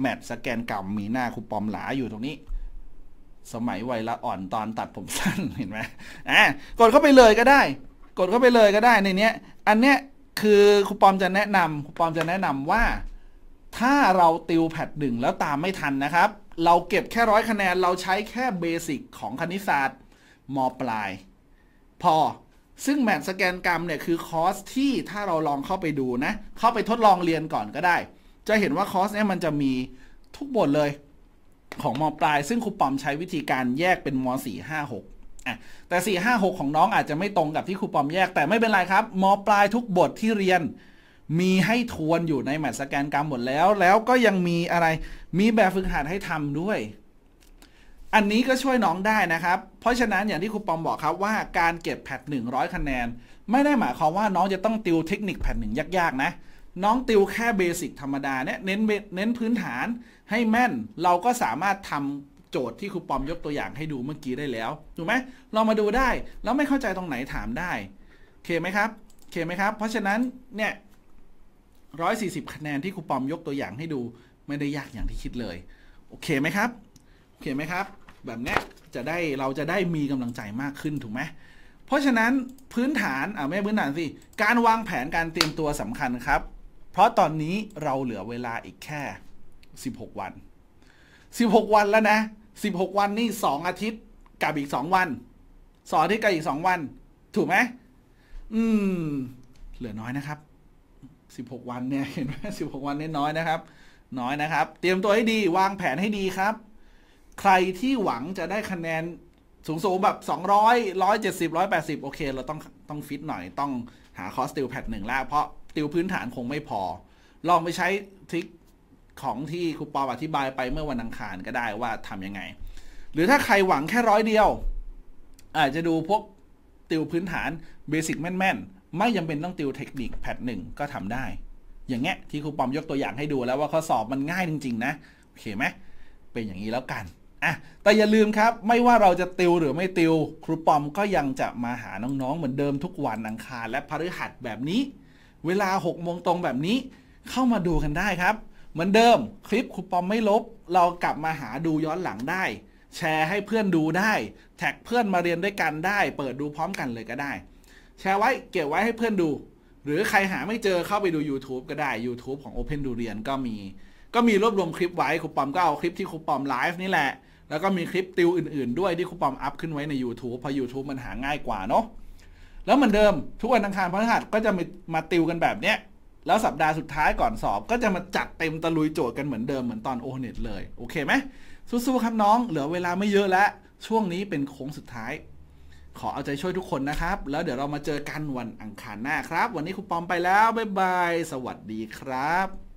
แมทสแกนกรรมมีหน้าครูปอมหลาอยู่ตรงนี้ สมัยวัยละอ่อนตอนตัดผมสั้นเห็นไหมอ่ากดเข้าไปเลยก็ได้กดเข้าไปเลยก็ได้ ในนี้อันเนี้ยคือครูปอมจะแนะนำครูปอมจะแนะนำว่าถ้าเราติว แพทหนึ่งแล้วตามไม่ทันนะครับ เราเก็บแค่ร้อยคะแนนเราใช้แค่เบสิกของคณิตศาสตร์มปลาย พอซึ่งแมทสแกนกรรมเนี่ยคือคอร์สที่ถ้าเราลองเข้าไปดู นะ เข้าไปทดลองเรียนก่อนก็ได้ จะเห็นว่า คอร์สเนี่ยมันจะมีทุกบทเลยของ มปลายซึ่งครูปอมใช้วิธีการแยกเป็นม .4 5 6ต่ะแต่ 4 5 6 ของน้องอาจจะไม่ตรงกับที่ครูปอมแยกแต่ไม่เป็นไรครับมปลายทุกบทที่เรียน มีให้ทวนอยู่ในแมทสแกนกรรมหมดแล้ว แล้วก็ยังมีอะไรมีแบบฝึกหัดให้ทำด้วย อันนี้ก็ช่วยน้องได้นะครับ เพราะฉะนั้นอย่างที่ครูปอมบอกครับว่าการเก็บแพท100 คะแนน ไม่ได้หมายความว่าน้องจะต้องติวเทคนิคแพทหนึ่งยากๆนะน้องติวแค่เบสิกธรรมดาเนี่ยเน้นเน้นพื้นฐานให้แม่นเราก็สามารถทำโจทย์ที่ครูปอมยกตัวอย่างให้ดูเมื่อกี้ได้แล้วถูกไหมเรามาดูได้ แล้วไม่เข้าใจตรงไหนถามได้โอเคไหมครับโอเคไหมครับ เพราะฉะนั้นเนี่ยร้อยสี่สิบคะแนนที่ครูปอมยกตัวอย่างให้ดู ไม่ได้ยากอย่างที่คิดเลย โอเคไหมครับโอเคไหมครับ แบบนี้จะได้เราจะได้มีกำลังใจมากขึ้นถูกไหมเพราะฉะนั้นพื้นฐานอ่าไม่พื้นฐานสิการวางแผนการเตรียมตัวสำคัญครับ เพราะตอนนี้เราเหลือเวลาอีกแค่ 16 วัน 16 วันแล้วนะสิบหกวันนี่สองอาทิตย์กับอีกสองวันสองอาทิตย์กับอีกสองวัน ถูกไหมอืม เหลือน้อยนะครับสิบหกวันเนี่ยเห็นไหมสิบหกวันนี่น้อยนะครับน้อยนะครับ เตรียมตัวให้ดีวางแผนให้ดีครับ ใครที่หวังจะได้คะแนนสูงสองแบบ 200 170 180 โอเค เราต้อง ต้องฟิตหน่อย ต้องหาคอสติลแพดหนึ่งแล้ว เพราะติลพื้นฐานคงไม่พอ ลองไปใช้ทริคของที่ครูปออธิบายไปเมื่อวันอังคารก็ได้ว่าทํำยังไง หรือถ้าใครหวังแค่ร้อยเดียวอาจจะดูพวกติวพื้นฐานเบสิกแม่น ๆ ไม่จงเป็นต้องติวเทคนิคแพทหนึ่งก็ทำได้ อย่างเงี้ยที่ครูปอมยกตัวอย่างให้ดูแล้วว่าข้อสอบมันง่ายจริง ๆ นะ โอเคไหม เป็นอย่างนี้แล้วกันอ่ะแต่อย่าลืมครับไม่ว่าเราจะติวหรือไม่ติวครูปอมก็ยังจะมาหาน้องๆเหมือนเดิมทุกวันอังคารและพฤหัสแบบนี้ เวลา6โมงตรงแบบนี้เข้ามาดูกันได้ครับเหมือนเดิมคลิปคูปองไม่ลบเรากลับมาหาดูย้อนหลังได้ แชร์ให้เพื่อนดูได้ แท็กเพื่อนมาเรียนด้วยกันได้ เปิดดูพร้อมกันเลยก็ได้ แชร์ไว้เก็บไว้ให้เพื่อนดู หรือใครหาไม่เจอเข้าไปดู YouTube ก็ได้ YouTube ของ Open ดูเรียนก็มี ก็มีรวบรวมคลิปไว้คูปอมก็เอาคลิปที่คูปอมไลฟ์นี่แหละแล้วก็มีคลิปติวอื่นๆ ด้วยที่คูปอมอัพขึ้นไว้ใน YouTube เพราะ YouTube มันหาง่ายกว่าเนาะแล้วเหมือนเดิมทุกวันอังคารพฤหัสก็จะมาติวกันแบบเนี้ยแล้วสัปดาห์สุดท้ายก่อนสอบก็จะมาจัดเต็มตะลุยโจทย์กันเหมือนเดิม เหมือนตอนโอเน็ตเลย โอเคไหมสู้ๆครับน้องเหลือเวลาไม่เยอะแล้ว ช่วงนี้เป็นโค้งสุดท้าย ขอเอาใจช่วยทุกคนนะครับ แล้วเดี๋ยวเรามาเจอกันวันอังคารหน้าครับ วันนี้ครูปอมไปแล้ว บ๊ายบาย สวัสดีครับ